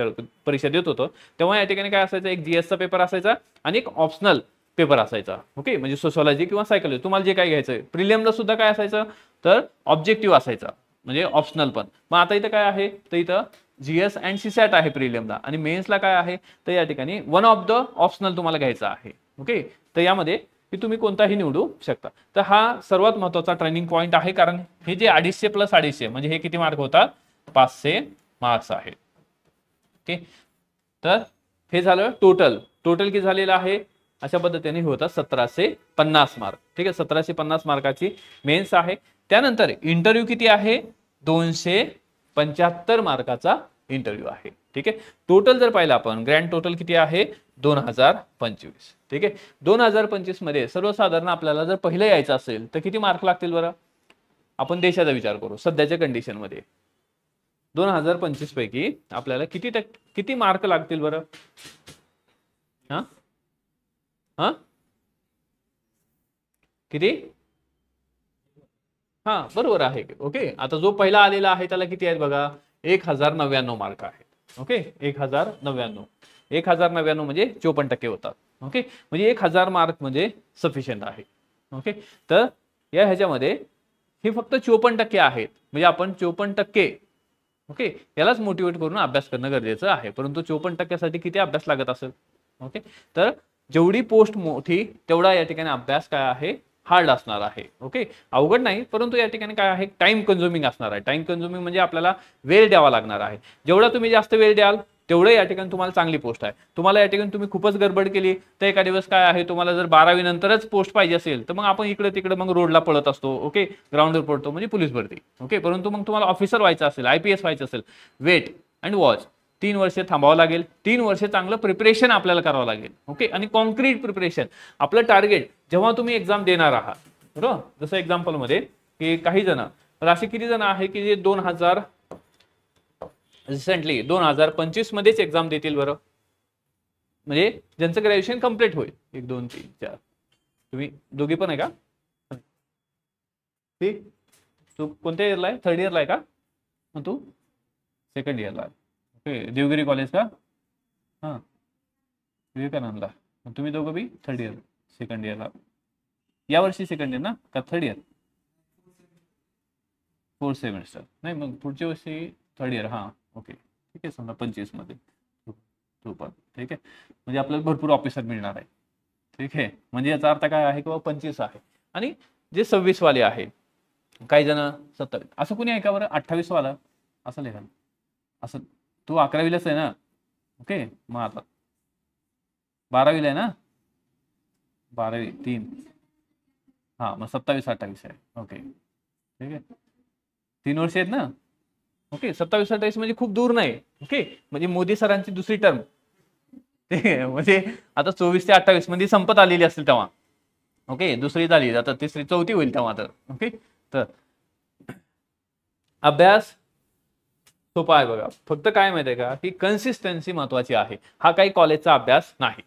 परीक्षा देत होतो तेव्हा या ठिकाणी काय असायचं एक जीएसचा पेपर असायचा आणि एक ऑप्शनल पेपर असायचा ओके म्हणजे सोशॉलॉजी किंवा सायकोलॉजी तुम्हाला जे काय घ्यायचं आहे प्रिलियमला सुद्धा काय असायचं तर ऑब्जेक्टिव्ह असायचा म्हणजे ऑप्शनल पण मग आता इथं काय आहे तर इथं जीएस अँड सी सॅट आहे प्रिलियमला आणि मेन्सला काय आहे तर या ठिकाणी वन ऑफ द ऑप्शनल तुम्हाला घ्यायचा आहे ओके तर यामध्ये की तुम्ही कोणताही निवडू शकता तर हा सर्वात महत्वाचा ट्रेनिंग पॉईंट आहे कारण हे जे अडीचशे प्लस अडीचशे म्हणजे हे किती मार्क होतात पाचशे मार्क्स आहेत ओके तर हे झालं टोटल टोटल किती झालेलं आहे अशा पद्धतीने हे होतात सतराशे पन्नास मार्क ठीक आहे सतराशे पन्नास मार्काची मेन्स आहे त्यानंतर इंटरव्ह्यू किती आहे दोनशे पंच्याहत्तर मार्काचा इंटरव्ह्यू आहे ठीक आहे टोटल जर पाहिलं आपण ग्रँड टोटल किती आहे दोन हजार पंचवीस ठीक आहे दोन हजार पंचवीस मध्ये सर्वसाधारण आपल्याला जर पहिलं यायचं असेल तर किती मार्क लागतील बरं आपण देशाचा विचार करू सध्याच्या कंडिशनमध्ये दोन हजार पंचवीस पैकी आपल्याला किती टक्के किती मार्क लागतील बरं हां हां किती हां बरोबर आहे ओके आता जो पहिला आलेला आहे त्याला किती आहेत बघा एक हजार नव्याण्णव मार्क आहेत ओके एक हजार नव्याण्णव एक हजार नव्याण्णव म्हणजे चोपन्न टक्के होतात ओके म्हणजे एक हजार मार्क म्हणजे सफिशियंट आहे ओके तर या ह्याच्यामध्ये हे फक्त चोपन्न टक्के आहेत म्हणजे आपण चोपन्न टक्के ओके यालाच मोटिवेट करून अभ्यास करणं गरजेचं आहे परंतु चोपन्न टक्क्यासाठी किती अभ्यास लागत असेल ओके तर जेवढी पोस्ट मोठी तेवढा या ठिकाणी अभ्यास काय आहे हार्ड असणार आहे ओके अवघड नाही परंतु या ठिकाणी काय आहे टाइम कन्झ्युमिंग असणार आहे टाइम कन्झ्युमिंग म्हणजे आपल्याला वेळ द्यावा लागणार आहे जेवढा तुम्ही जास्त वेळ द्याल तेवढं या ठिकाणी तुम्हाला चांगली पोस्ट आहे तुम्हाला या ठिकाणी तुम्ही खूपच गडबड केली तर एका दिवस काय आहे तुम्हाला जर बारावी नंतरच पोस्ट पाहिजे असेल तर मग आपण इकडे तिकडे मग रोडला पळत असतो ओके ग्राउंडवर पडतो म्हणजे पोलीस भरती ओके परंतु मग तुम्हाला ऑफिसर व्हायचं असेल आय पी एस व्हायचं असेल वेट अँड वॉच तीन वर्षे थांबावं लागेल तीन वर्ष चांगलं प्रिपरेशन आपल्याला करावं लागेल ओके आणि कॉन्क्रीट प्रिपरेशन आपलं टार्गेट जेव्हा तुम्ही एक्झाम देणार आहात बरोबर जसं एक्झाम्पलमध्ये की काही जण असे किती जण आहे की जे दोन हजार रिसेंटली दोन हजार पंचवीस मध्येच एक्झाम देतील बरं म्हणजे ज्यांचं ग्रॅज्युएशन कम्प्लीट होईल एक दोन तीन चार तुम्ही दोघी पण आहे का ठीक तू कोणत्या इयरला आहे थर्ड इयरला आहे का तू सेकंड इयरला आहे ओके देवगिरी कॉलेज का हां विवेकानंदला तुम्ही दोघं बी थर्ड इयर सेकंड इयरला वर्षी सेकंड इयर ना का थर्ड इयर फोर्थ सेमेस्टर नाही मग पुढच्या वर्षी थर्ड इयर हां ओके ठीक आहे समजा पंचवीस मध्ये ठीक आहे म्हणजे आपल्याला भरपूर ऑफिसर मिळणार आहे ठीक आहे म्हणजे याचा अर्थ काय आहे किंवा पंचवीस आहे आणि जे वाले आहे काही जण सत्तर असं कुणी आहे का बरं अठ्ठावीसवाला असं लिहा असं तू अकरावीलाच आहे ना ओके मग आता बारावीला आहे ना बारावी तीन हां मग सत्तावीस अठ्ठावीस आहे ओके ठीक आहे तीन वर्ष आहेत ना ओके सत्तावीस अठ्ठावीस म्हणजे खूप दूर नाही ओके म्हणजे मोदी सरांची दुसरी टर्म ठीक आहे म्हणजे आता चोवीस ते अठ्ठावीस मध्ये म्हणजे संपत आलेली असेल तेव्हा ओके दुसरी झाली आता तिसरी चौथी होईल तेव्हा तर ओके तर अभ्यास सोपा आहे बघा फक्त काय माहिती आहे का की कन्सिस्टन्सी महत्वाची आहे हा काही कॉलेजचा अभ्यास नाही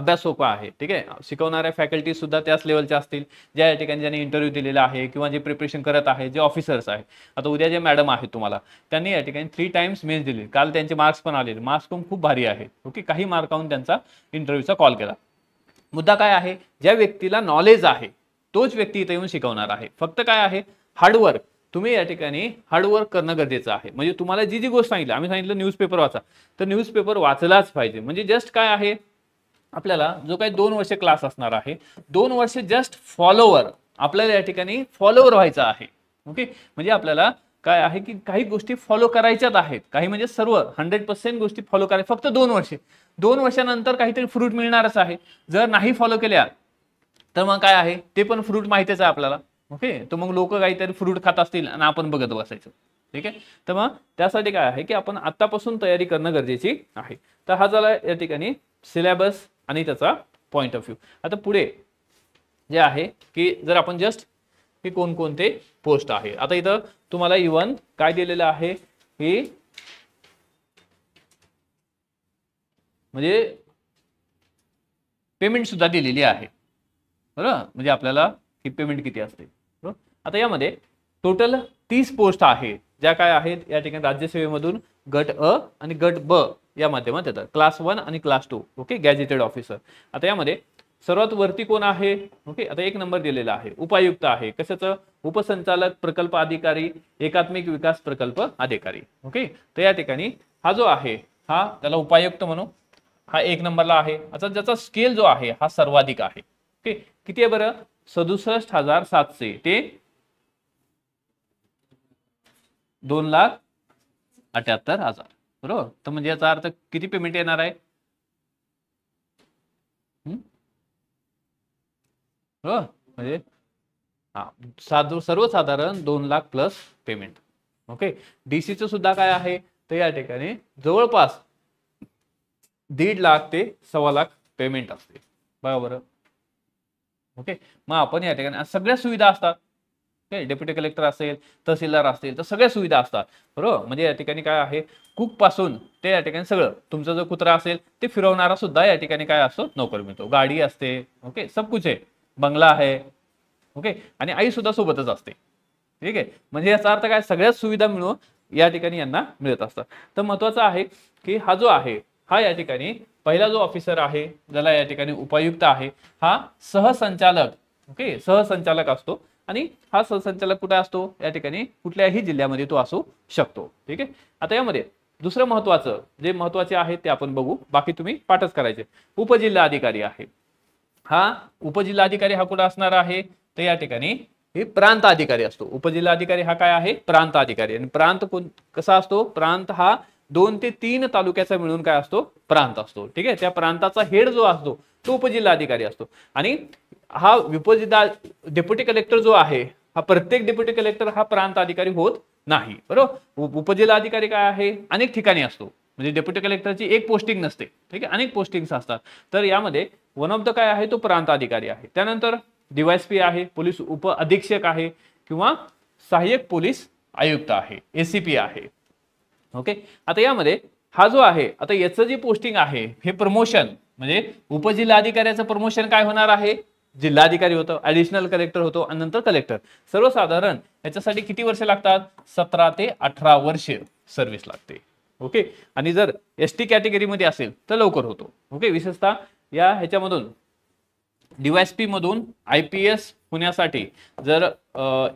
अभ्यास सोपा आहे ठीक आहे शिकवणाऱ्या फॅकल्टी सुद्धा त्याच लेवलच्या असतील ज्या या ठिकाणी ज्यांनी इंटरव्ह्यू दिलेला आहे किंवा जे प्रिपरेशन करत आहे जे ऑफिसर्स आहेत आता उद्या जे मॅडम आहेत तुम्हाला त्यांनी या ठिकाणी थ्री टाइम्स मेन्स दिली काल त्यांचे मार्क्स पण आले मार्क्स पण खूप भारी आहे ओके काही मार्कावून त्यांचा इंटरव्ह्यूचा कॉल केला मुद्दा काय आहे ज्या व्यक्तीला नॉलेज आहे तोच व्यक्ती इथे येऊन शिकवणार आहे फक्त काय आहे हार्डवर्क तुम्ही या ठिकाणी हार्डवर्क करणं गरजेचं आहे म्हणजे तुम्हाला जी जी गोष्ट सांगितली आम्ही सांगितलं न्यूजपेपर वाचा तर न्यूजपेपर वाचलाच पाहिजे म्हणजे जस्ट काय आहे आपल्याला जो काही दोन वर्ष क्लास असणार आहे दोन वर्ष जस्ट फॉलोवर आपल्याला या ठिकाणी फॉलोवर व्हायचं आहे ओके म्हणजे आपल्याला काय आहे की काही गोष्टी फॉलो करायच्याच आहेत काही म्हणजे सर्व हंड्रेड पर्सेंट गोष्टी फॉलो करायच्या फक्त दोन वर्षे दोन वर्षानंतर काहीतरी फ्रूट मिळणारच आहे जर नाही फॉलो केल्या तर मग काय आहे ते पण फ्रूट माहितीच आहे आपल्याला ओके तर मग लोक काहीतरी फ्रूट खात असतील आणि आपण बघत बसायचं ठीक आहे तर मग त्यासाठी काय आहे की आपण आतापासून तयारी करणं गरजेची आहे तर हा झाला या ठिकाणी सिलेबस आणि त्याचा पॉईंट ऑफ व्ह्यू आता पुढे जे आहे की जर आपण जस्ट हे कोणकोणते पोस्ट आहे आता इथं तुम्हाला इवन काय दिलेलं आहे की म्हणजे पेमेंट सुद्धा दिलेली आहे बरं म्हणजे आपल्याला ही पेमेंट किती असते आता यामध्ये टोटल तीस पोस्ट आहेत ज्या काय आहेत या ठिकाणी राज्यसेवेमधून गट अ आणि गट ब या माध्यमात येतात क्लास वन आणि class two okay gazetted officer आता यामध्ये सर्वात वरती कोण आहे ओके आता एक नंबर दिलेला आहे उपायुक्त आहे कशाचं उपसंचालक प्रकल्प अधिकारी एकात्मिक विकास प्रकल्प अधिकारी ओके तर या ठिकाणी हा जो आहे हा त्याला उपायुक्त म्हणू हा एक नंबरला आहे आता ज्याचा स्केल जो आहे हा सर्वाधिक आहे ओके किती आहे बरं सदुसष्ट हजार सातशे ते दोन लाख अठ्याहत्तर हजार बरोबर तर म्हणजे याचा अर्थ किती पेमेंट येणार आहे म्हणजे हा साधू सर्वसाधारण दोन लाख प्लस पेमेंट ओके डीसीचं सुद्धा काय आहे तर या ठिकाणी जवळपास दीड लाख ते सव्वा लाख पेमेंट असते बरोबर ओके मग आपण या ठिकाणी सगळ्या सुविधा असतात काय डेप्युटी कलेक्टर असेल तहसीलदार असतील तर सगळ्या सुविधा असतात बरोबर म्हणजे या ठिकाणी काय आहे कुक पासून ते या ठिकाणी सगळं तुमचा जो कुत्रा असेल ते फिरवणारा सुद्धा या ठिकाणी काय असतो नोकर मिळतो गाडी असते ओके सब कुछ आहे बंगला आहे ओके आणि आई सुद्धा सोबतच असते ठीक आहे म्हणजे याचा अर्थ काय सगळ्याच सुविधा मिळून या ठिकाणी यांना मिळत असतात तर महत्वाचं आहे की हा जो आहे हा या ठिकाणी पहिला जो ऑफिसर आहे ज्याला या ठिकाणी उपायुक्त आहे हा सहसंचालक ओके सहसंचालक असतो आणि हा सरसंचालक कुठे असतो या ठिकाणी कुठल्याही जिल्ह्यामध्ये तो असू शकतो ठीक आहे आता यामध्ये दुसरं महत्वाचं जे महत्वाचे आहे ते आपण बघू बाकी तुम्ही पाठच करायचे उपजिल्हा अधिकारी आहे हा उपजिल्हा अधिकारी हा कुठे असणार आहे तर या ठिकाणी हे प्रांत अधिकारी असतो उपजिल्हा अधिकारी हा काय आहे प्रांत अधिकारी आणि प्रांत कोण कसा असतो प्रांत हा दोन ते तीन तालुक्याचा मिळून काय असतो प्रांत असतो ठीक आहे त्या प्रांताचा हेड जो असतो तो उपजिल्हाधिकारी असतो आणि हा उपजिल्हा डेप्युटी कलेक्टर जो आहे हा प्रत्येक डेप्युटी कलेक्टर हा प्रांत अधिकारी होत नाही बरोबर उपजिल्हा अधिकारी काय आहे अनेक ठिकाणी असतो म्हणजे डेप्युटी कलेक्टरची एक पोस्टिंग नसते ठीक आहे अनेक पोस्टिंग्स असतात तर यामध्ये वन ऑफ द काय आहे तो प्रांत अधिकारी आहे त्यानंतर डीवायएसपी आहे पोलीस उप अधीक्षक आहे किंवा सहाय्यक पोलीस आयुक्त आहे एसीपी आहे ओके आता यामध्ये हा जो आहे आता याचं जी पोस्टिंग आहे हे प्रमोशन म्हणजे उपजिल्हाधिकाऱ्याचं प्रमोशन काय होणार आहे जिल्हाधिकारी होतं ऍडिशनल कलेक्टर होतो आणि नंतर कलेक्टर सर्वसाधारण याच्यासाठी किती वर्ष लागतात सतरा ते अठरा वर्ष सर्व्हिस लागते ओके आणि जर एस टी कॅटेगरीमध्ये असेल तर लवकर होतो ओके विशेषतः या ह्याच्यामधून डीवायसपी मधून आय पी एस होण्यासाठी जर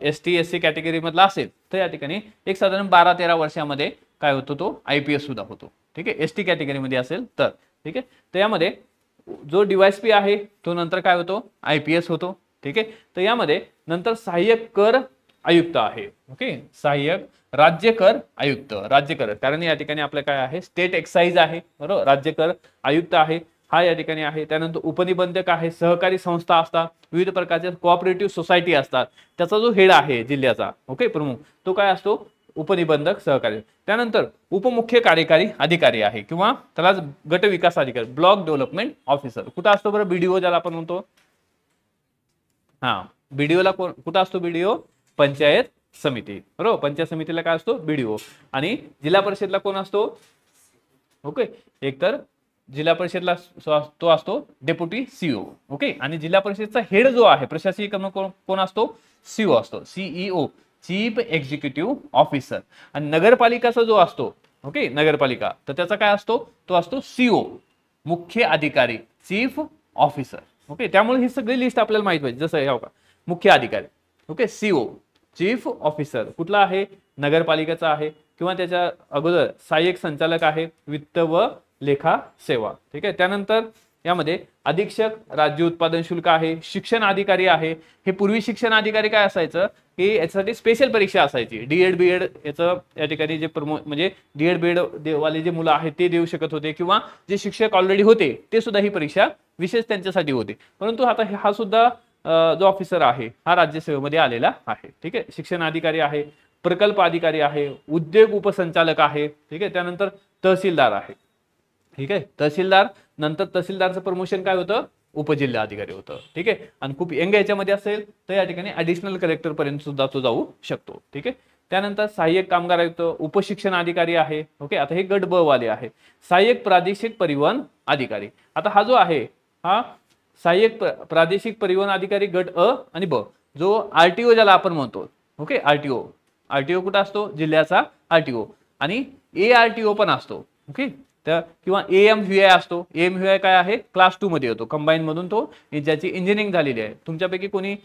एस टी एस सी कॅटेगरीमधला असेल तर या ठिकाणी एक साधारण बारा तेरा वर्षामध्ये काय होतो तो आय पी एस सुद्धा होतो ठीक आहे एस टी कॅटेगरीमध्ये असेल तर ठीक आहे तर यामध्ये जो डिवायस पी आहे तो नंतर काय होतो आय पी एस होतो ठीक आहे तर यामध्ये नंतर सहाय्यक कर आयुक्त आहे ओके सहाय्यक राज्य कर आयुक्त राज्य कर कारण या ठिकाणी आपलं काय आहे स्टेट एक्साईज आहे बरोबर राज्य कर आयुक्त आहे हा या ठिकाणी आहे त्यानंतर उपनिबंधक आहे सहकारी संस्था असतात विविध प्रकारच्या कोऑपरेटिव्ह सोसायटी असतात त्याचा जो हेड आहे जिल्ह्याचा ओके प्रमुख तो काय असतो उपनिबंधक सहकारी त्यानंतर उपमुख्य कार्यकारी अधिकारी आहे किंवा त्याला गट विकास अधिकारी ब्लॉक डेव्हलपमेंट ऑफिसर कुठं असतो बरं बीडीओ ज्याला आपण म्हणतो हा बीडीओला कोण कुठं असतो बीडीओ पंचायत समिती बरोबर पंचायत समितीला काय असतो बीडीओ आणि जिल्हा परिषदला कोण असतो ओके एकतर जिल्हा परिषदला तो असतो डेप्युटी सीईओ e ओके आणि जिल्हा परिषदचा हेड जो आहे प्रशासकीय कोण असतो सीओ e असतो सीईओ चीफ एक्झिक्युटिव्ह ऑफिसर आणि नगरपालिकाचा जो असतो ओके नगरपालिका तर त्याचा काय असतो तो असतो सीओ e मुख्य अधिकारी चीफ ऑफिसर ओके त्यामुळे ही सगळी लिस्ट आपल्याला माहित पाहिजे जसं हो का मुख्य अधिकारी okay CO e chief officer कुठला आहे नगरपालिकेचा आहे किंवा त्याच्या अगोदर सहाय्यक संचालक आहे वित्त व लेखा सेवा ठीक आहे त्यानंतर यामध्ये अधीक्षक राज्य उत्पादन शुल्क आहे शिक्षण अधिकारी आहे हे पूर्वी शिक्षण अधिकारी काय असायचं की याच्यासाठी स्पेशल परीक्षा असायची डीएड एड याचं या ठिकाणी जे प्रमो म्हणजे डीएड बीएड वाले जे मुलं आहेत ते देऊ शकत होते किंवा जे शिक्षक ऑलरेडी होते ते सुद्धा ही परीक्षा विशेष त्यांच्यासाठी होते परंतु आता हा सुद्धा जो ऑफिसर आहे हा राज्यसेवेमध्ये आलेला आहे ठीक आहे शिक्षण अधिकारी आहे प्रकल्प अधिकारी आहे उद्योग उपसंचालक आहे ठीक आहे त्यानंतर तहसीलदार आहे ठीक आहे तहसीलदार नंतर तहसीलदारचं प्रमोशन काय होतं उपजिल्हा अधिकारी होतं ठीक आहे आणि खूप यंग याच्यामध्ये असेल तर या ठिकाणी अडिशनल कलेक्टर पर्यंत सुद्धा तो जाऊ शकतो ठीक आहे त्यानंतर सहाय्यक कामगार आयुक्त उपशिक्षण अधिकारी आहे ओके आता हे गट ब वाले आहे सहाय्यक प्रादेशिक परिवहन अधिकारी आता हा जो आहे हा सहाय्यक प्रादेशिक परिवहन अधिकारी गट अ आणि ब जो आरटीओ ज्याला आपण म्हणतो ओके आरटीओ आरटीओ कुठं असतो जिल्ह्याचा आरटीओ आणि ए आर टी ओ पण असतो ओके तर किंवा ए एम व्ही आय असतो ए एम व्ही आय काय आहे क्लास टूमध्ये येतो मधून तो ज्याची इंजिनिअरिंग झालेली आहे तुमच्यापैकी कोणी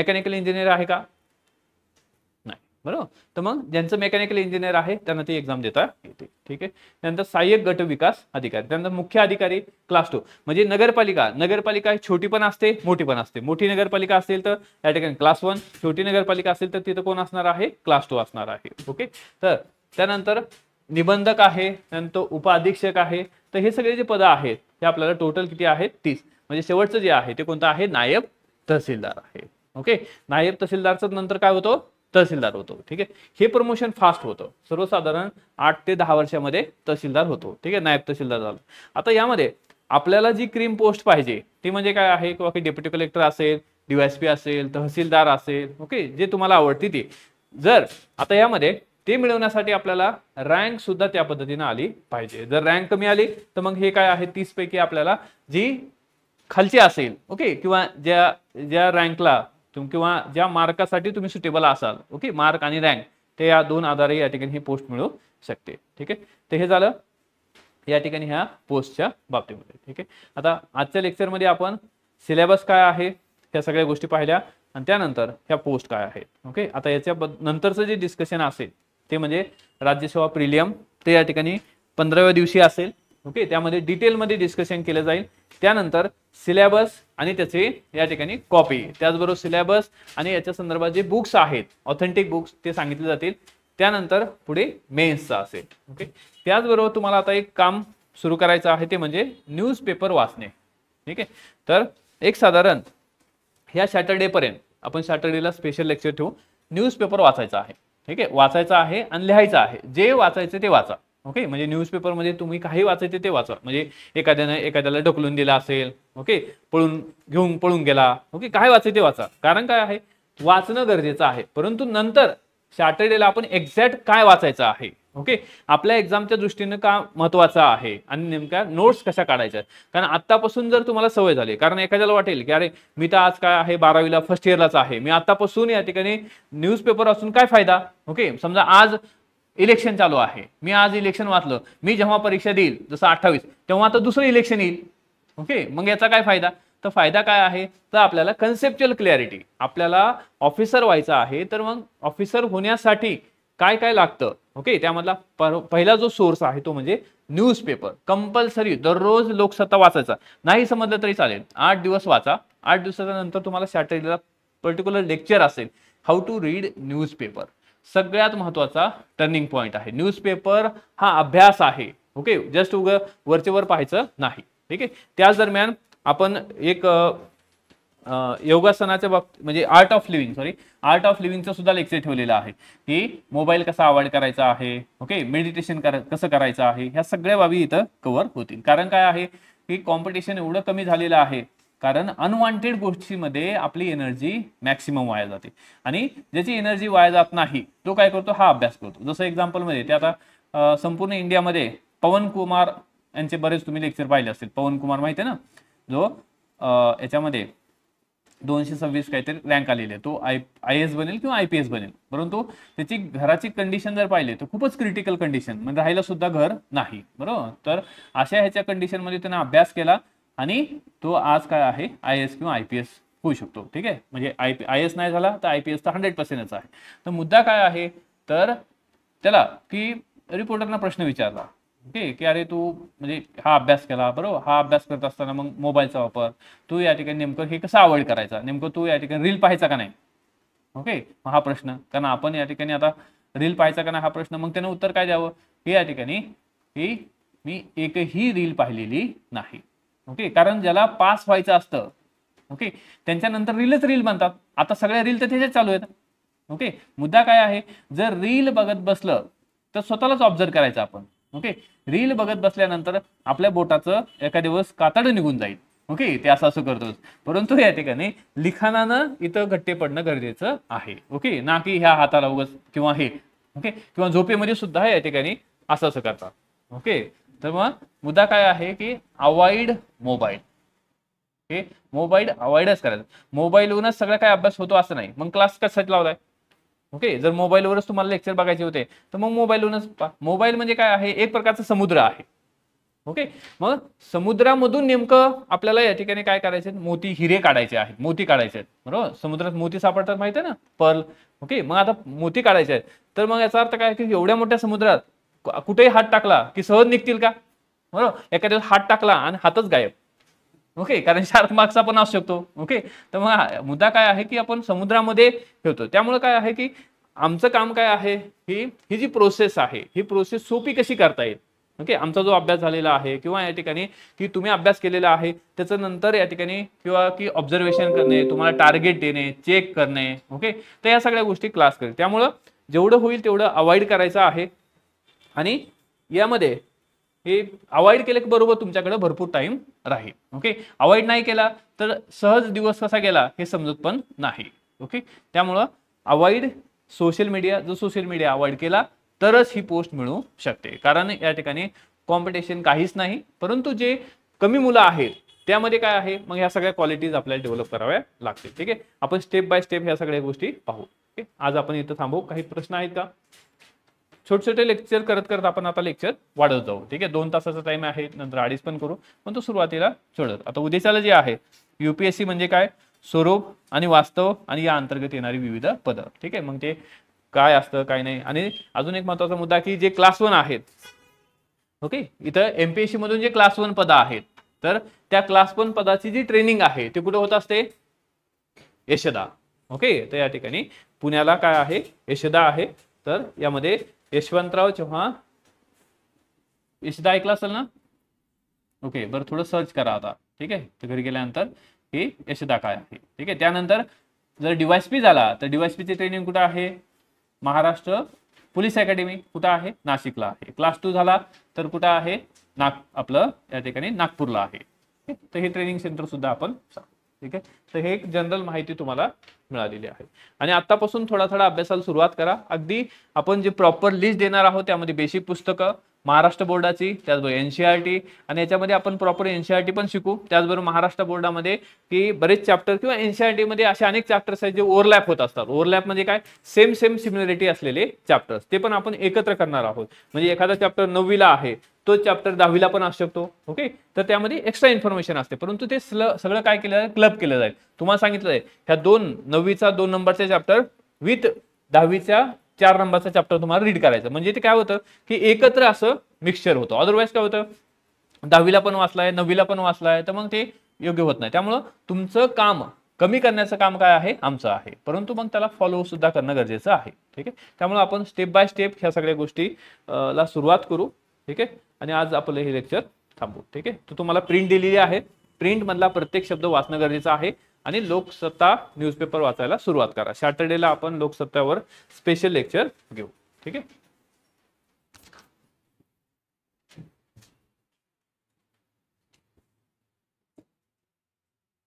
मेकॅनिकल इंजिनियर आहे का नाही बरोबर तर मग ज्यांचं मेकॅनिकल इंजिनियर आहे त्यांना ती एक्झाम देता येते ठीक आहे त्यानंतर सहाय्यक गट विकास अधिकारी त्यानंतर मुख्य अधिकारी क्लास टू म्हणजे नगरपालिका नगरपालिका छोटी पण असते मोठी पण असते मोठी नगरपालिका असेल तर या ठिकाणी क्लास वन छोटी नगरपालिका असेल तर तिथं कोण असणार आहे क्लास टू असणार आहे ओके तर त्यानंतर निबंधक आहे नंतर उपाधीक्षक आहे तर हे सगळे जे पदं आहेत हे आपल्याला टोटल किती आहेत तीस म्हणजे शेवटचं जे आहे ते कोणतं आहे नायब तहसीलदार आहे ओके नायब तहसीलदारचं नंतर काय होतो तहसीलदार होतो ठीक आहे हे प्रमोशन फास्ट होतं सर्वसाधारण आठ ते दहा वर्षामध्ये तहसीलदार होतो ठीक आहे नायब तहसीलदार झालं आता यामध्ये आपल्याला जी क्रीम पोस्ट पाहिजे ती म्हणजे काय आहे किंवा की डेप्युटी कलेक्टर असेल डीवायसपी असेल तहसीलदार असेल ओके जे तुम्हाला आवडते ती जर आता यामध्ये ते मिळवण्यासाठी आपल्याला रँक सुद्धा त्या पद्धतीनं आली पाहिजे जर रँक कमी आली तर मग हे काय आहे तीस पैकी आपल्याला जी खालची असेल ओके किंवा ज्या ज्या रँकला किंवा ज्या मार्कासाठी तुम्ही सुटेबल असाल ओके मार्क आणि रँक ते या दोन आधारे या ठिकाणी ही पोस्ट मिळू शकते ठीक आहे ते हे झालं या ठिकाणी ह्या पोस्टच्या बाबतीमध्ये ठीक आहे आता आजच्या लेक्चरमध्ये आपण सिलेबस काय आहे ह्या सगळ्या गोष्टी पाहिल्या आणि त्यानंतर ह्या पोस्ट काय आहेत ओके आता याच्या नंतरचं जे डिस्कशन असेल ते म्हणजे राज्यसेवा प्रिलियम ते या ठिकाणी पंधराव्या दिवशी असेल ओके त्यामध्ये डिटेलमध्ये डिस्कशन केलं जाईल त्यानंतर सिलेबस आणि त्याचे या ठिकाणी कॉपी त्याचबरोबर सिलेबस आणि याच्या संदर्भात जे बुक्स आहेत ऑथेंटिक बुक्स ते सांगितले जातील त्यानंतर पुढे मेन्सचा असेल ओके त्याचबरोबर तुम्हाला आता एक काम सुरू करायचं आहे ते म्हणजे न्यूजपेपर वाचणे ठीक आहे तर एक साधारण ह्या सॅटर्डेपर्यंत आपण सॅटर्डेला स्पेशल लेक्चर ठेवू न्यूजपेपर वाचायचा आहे ठीक आहे वाचायचं आहे आणि लिहायचं आहे जे वाचायचं ते वाचा ओके म्हणजे न्यूजपेपरमध्ये तुम्ही काही वाचायचे ते वाचा म्हणजे एखाद्यानं एखाद्याला ढकलून दिला असेल ओके पळून घेऊन पळून गेला ओके काय वाचायचे ते वाचा कारण काय आहे वाचणं गरजेचं आहे परंतु नंतर सॅटर्डेला आपण एक्झॅक्ट काय वाचायचं आहे ओके आपल्या एक्झामच्या दृष्टीनं का महत्वाचं आहे आणि नेमक्या नोट्स कशा काढायच्या कारण आतापासून जर तुम्हाला सवय झाली कारण एखाद्याला वाटेल की अरे मी तर आज काय आहे बारावीला फर्स्ट इयरलाच आहे मी आतापासून या ठिकाणी न्यूजपेपर असून काय फायदा ओके समजा आज इलेक्शन चालू आहे मी आज इलेक्शन वाचलं मी जेव्हा परीक्षा देईल जसं अठ्ठावीस तेव्हा आता दुसरं इलेक्शन येईल ओके मग याचा काय फायदा तर फायदा काय आहे तर आपल्याला कन्सेप्च्युअल क्लॅरिटी आपल्याला ऑफिसर व्हायचं आहे तर मग ऑफिसर होण्यासाठी काय काय लागतं ओके त्यामधला पहिला जो सोर्स आहे तो म्हणजे न्यूजपेपर कंपल्सरी दररोज लोकसत्ता वाचायचा नाही समजलं तरी चालेल आठ दिवस वाचा आठ दिवसाच्या नंतर तुम्हाला सॅटर्डेला पर्टिक्युलर लेक्चर असेल हाऊ टू रीड न्यूजपेपर सगळ्यात महत्वाचा टर्निंग पॉईंट आहे न्यूजपेपर हा अभ्यास आहे ओके जस्ट उग वरचे पाहायचं नाही ठीक आहे त्याच दरम्यान आपण एक योगासनाच्या बाबतीत म्हणजे art of living sorry art of लिव्हिंगचं सुद्धा लेक्चर ठेवलेलं आहे की मोबाईल कसा अवॉइड करायचा आहे ओके मेडिटेशन कसं करायचं आहे ह्या सगळ्या बाबी इथं कव्हर होतील कारण काय आहे की कॉम्पिटिशन एवढं कमी झालेलं आहे कारण अनवॉन्टेड गोष्टीमध्ये आपली एनर्जी मॅक्सिमम वाया जाते आणि ज्याची एनर्जी वाया जात नाही तो काय करतो हा अभ्यास करतो जसं एक्झाम्पलमध्ये ते आता संपूर्ण इंडियामध्ये पवन कुमार यांचे बरेच तुम्ही लेक्चर पाहिले असतील पवन कुमार माहिती आहे ना जो याच्यामध्ये दोनशे सव्वीस काहीतरी रँक आलेली आहे तो आय आय एस बनेल किंवा आय पी एस बनेल परंतु त्याची घराची कंडिशन जर पाहिले तर खूपच क्रिटिकल कंडिशन म्हणजे राहायला सुद्धा घर नाही बरोबर तर अशा ह्याच्या कंडिशनमध्ये त्यांना अभ्यास केला आणि तो आज काय आहे आय एस किंवा आय पी एस होऊ शकतो ठीक आहे म्हणजे आय पी आय एस नाही झाला तर आय पी एस तर हंड्रेड पर्सेंटच आहे तर मुद्दा काय आहे तर त्याला की रिपोर्टरना प्रश्न विचारला ओके की अरे तू म्हणजे हा अभ्यास केला बरोबर हा अभ्यास करत असताना मग मोबाईलचा वापर तू या ठिकाणी नेमकं हे कसं अवॉइड करायचा नेमकं तू या ठिकाणी रील पाहायचा का नाही ओके मग हा प्रश्न कारण आपण या ठिकाणी आता रील पाहायचा का नाही हा प्रश्न मग त्यानं उत्तर काय द्यावं हे या ठिकाणी की मी एकही रील पाहिलेली नाही ओके कारण ज्याला पास व्हायचं असतं ओके त्यांच्यानंतर रीलच रील बनतात आता सगळ्या रील तर त्याच्यात चालू आहेत ओके मुद्दा काय आहे जर रील बघत बसलं तर स्वतःलाच ऑब्झर्व करायचं आपण ओके रील बघत बसल्यानंतर आपल्या बोटाचं एखाद्या दिवस कातड निघून जाईल ओके ते असं असं करतो परंतु या ठिकाणी लिखाणानं इथं घट्टे पडणं गरजेचं आहे ओके ना की ह्या हाताला उगस किंवा हे ओके किंवा झोपेमध्ये सुद्धा या ठिकाणी असं असं करतात ओके तर मग मुद्दा काय आहे की अवॉइड मोबाईल ओके मोबाईल अवॉइडच करायचं मोबाईलवरूनच सगळं काय अभ्यास होतो असं नाही मग क्लास कशासाठी लावलाय ओके जर मोबाईलवरच तुम्हाला लेक्चर बघायचे होते तर मग पा मोबाईल म्हणजे काय आहे एक प्रकारचा समुद्र आहे ओके मग समुद्रामधून नेमकं आपल्याला या ठिकाणी काय करायचे मोती हिरे काढायचे आहेत मोती काढायचे आहेत बरोबर समुद्रात मोती सापडतात माहिती आहे ना पर्ल ओके मग आता मोती काढायचे आहेत तर मग याचा अर्थ काय की एवढ्या मोठ्या समुद्रात कुठेही हात टाकला की सहज निघतील का बरोबर एखाद्या हात टाकला आणि हातच गायब ओके कारण शार्क मार्क्स पण असू शकतो ओके तर मग मुद्दा काय आहे की आपण समुद्रामध्ये ठेवतो त्यामुळे काय आहे की आमचं काम काय आहे की ही जी प्रोसेस आहे ही प्रोसेस सोपी कशी करता येईल ओके आमचा जो अभ्यास झालेला आहे किंवा या ठिकाणी की तुम्ही अभ्यास केलेला आहे त्याचं नंतर या ठिकाणी किंवा की ऑब्झर्वेशन करणे तुम्हाला टार्गेट देणे चेक करणे ओके तर या सगळ्या गोष्टी क्लास करेल त्यामुळं जेवढं होईल तेवढं अवॉइड करायचं आहे आणि यामध्ये हे अवॉइड केले बरोबर तुमच्याकडे भरपूर टाइम राहील ओके अवॉइड नाही केला तर सहज दिवस कसा गेला हे समजत पण नाही ओके त्यामुळं अवॉइड सोशल मीडिया जो सोशल मीडिया अवॉइड केला तरच ही पोस्ट मिळू शकते कारण या ठिकाणी कॉम्पिटिशन काहीच नाही परंतु जे कमी मुलं आहेत त्यामध्ये काय आहे मग ह्या सगळ्या क्वालिटीज आपल्याला डेव्हलप कराव्या लागतील ठीक आहे आपण स्टेप बाय स्टेप ह्या सगळ्या गोष्टी पाहू ओके आज आपण इथं थांबू काही प्रश्न आहेत का छोटे छोटे लेक्चर करत करत आपण आता लेक्चर वाढत जाऊ ठीक आहे दोन तासाचा टाइम आहे नंतर अडीच पण करू पण तो सुरुवातीला चढत आता उद्देशाला जे आहे युपीएससी म्हणजे काय स्वरूप आणि वास्तव आणि या अंतर्गत येणारी विविध पदं ठीक आहे मग ते काय असतं काय नाही आणि अजून एक महत्वाचा मुद्दा की जे क्लास वन आहेत ओके इथं एमपीएससी मधून जे क्लास वन पदं आहेत तर त्या क्लास वन पदाची जी ट्रेनिंग आहे ते कुठं होत असते यशदा ओके तर या ठिकाणी पुण्याला काय आहे यशदा आहे तर यामध्ये यशवंतराव चव्हाण यशदा ऐकला असेल ना ओके बरं थोडं सर्च करा आता ठीक आहे तर घरी गेल्यानंतर हे यशदा काय आहे ठीक आहे त्यानंतर जर डीवायसपी झाला तर ची ट्रेनिंग कुठं आहे महाराष्ट्र पोलीस अकॅडमी कुठं आहे नाशिकला आहे क्लास टू झाला तर कुठं आहे नाग आपलं या ठिकाणी नागपूरला आहे तर हे ट्रेनिंग सेंटर सुद्धा आपण ठीक आहे तर हे एक जनरल माहिती तुम्हाला मिळालेली आहे आणि आतापासून थोडा थोडा अभ्यासाला सुरुवात करा अगदी आपण जे प्रॉपर लिस्ट देणार आहोत त्यामध्ये बेसिक पुस्तकं महाराष्ट्र बोर्डाची त्याचबरोबर टी e आणि याच्यामध्ये आपण प्रॉपर टी e पण शिकू त्याचबरोबर महाराष्ट्र बोर्डामध्ये की बरेच चॅप्टर किंवा एनसीआरटी e मध्ये असे अनेक चॅप्टर्स आहेत जे ओव्हरलॅप होत असतात ओव्हरलॅप म्हणजे काय सेम सेम सिमिलरिटी असलेले चॅप्टर्स ते पण आपण एकत्र करणार आहोत म्हणजे एखादा चॅप्टर नववीला आहे तो चॅप्टर दहावीला पण असू शकतो ओके तर त्यामध्ये एक्स्ट्रा इन्फॉर्मेशन असते परंतु ते सगळं काय केलं जाईल क्लब केलं जाईल तुम्हाला सांगितलं जाईल ह्या दोन नववीचा दोन नंबरचे चॅप्टर विथ दहावीच्या चार नंबरचा चॅप्टर तुम्हाला रीड करायचं म्हणजे ते काय होतं की एकत्र असं मिक्सचर होतं अदरवाइज काय होतं दहावीला पण वाचलाय नववीला पण वाचलाय तर मग ते योग्य होत नाही त्यामुळं तुमचं काम कमी करण्याचं काम काय आहे आमचं आहे परंतु मग त्याला फॉलो सुद्धा करणं गरजेचं आहे ठीक आहे त्यामुळे आपण स्टेप बाय स्टेप ह्या सगळ्या गोष्टी ला सुरुवात करू ठीक आहे आणि आज आपलं हे लेक्चर थांबू ठीक आहे तर तुम्हाला प्रिंट दिलेली आहे प्रिंट मधला प्रत्येक शब्द वाचणं गरजेचं आहे आणि लोकसत्ता न्यूजपेपर वाचायला सुरुवात करा सॅटर्डेला आपण लोकसत्तावर स्पेशल लेक्चर घेऊ ठीक आहे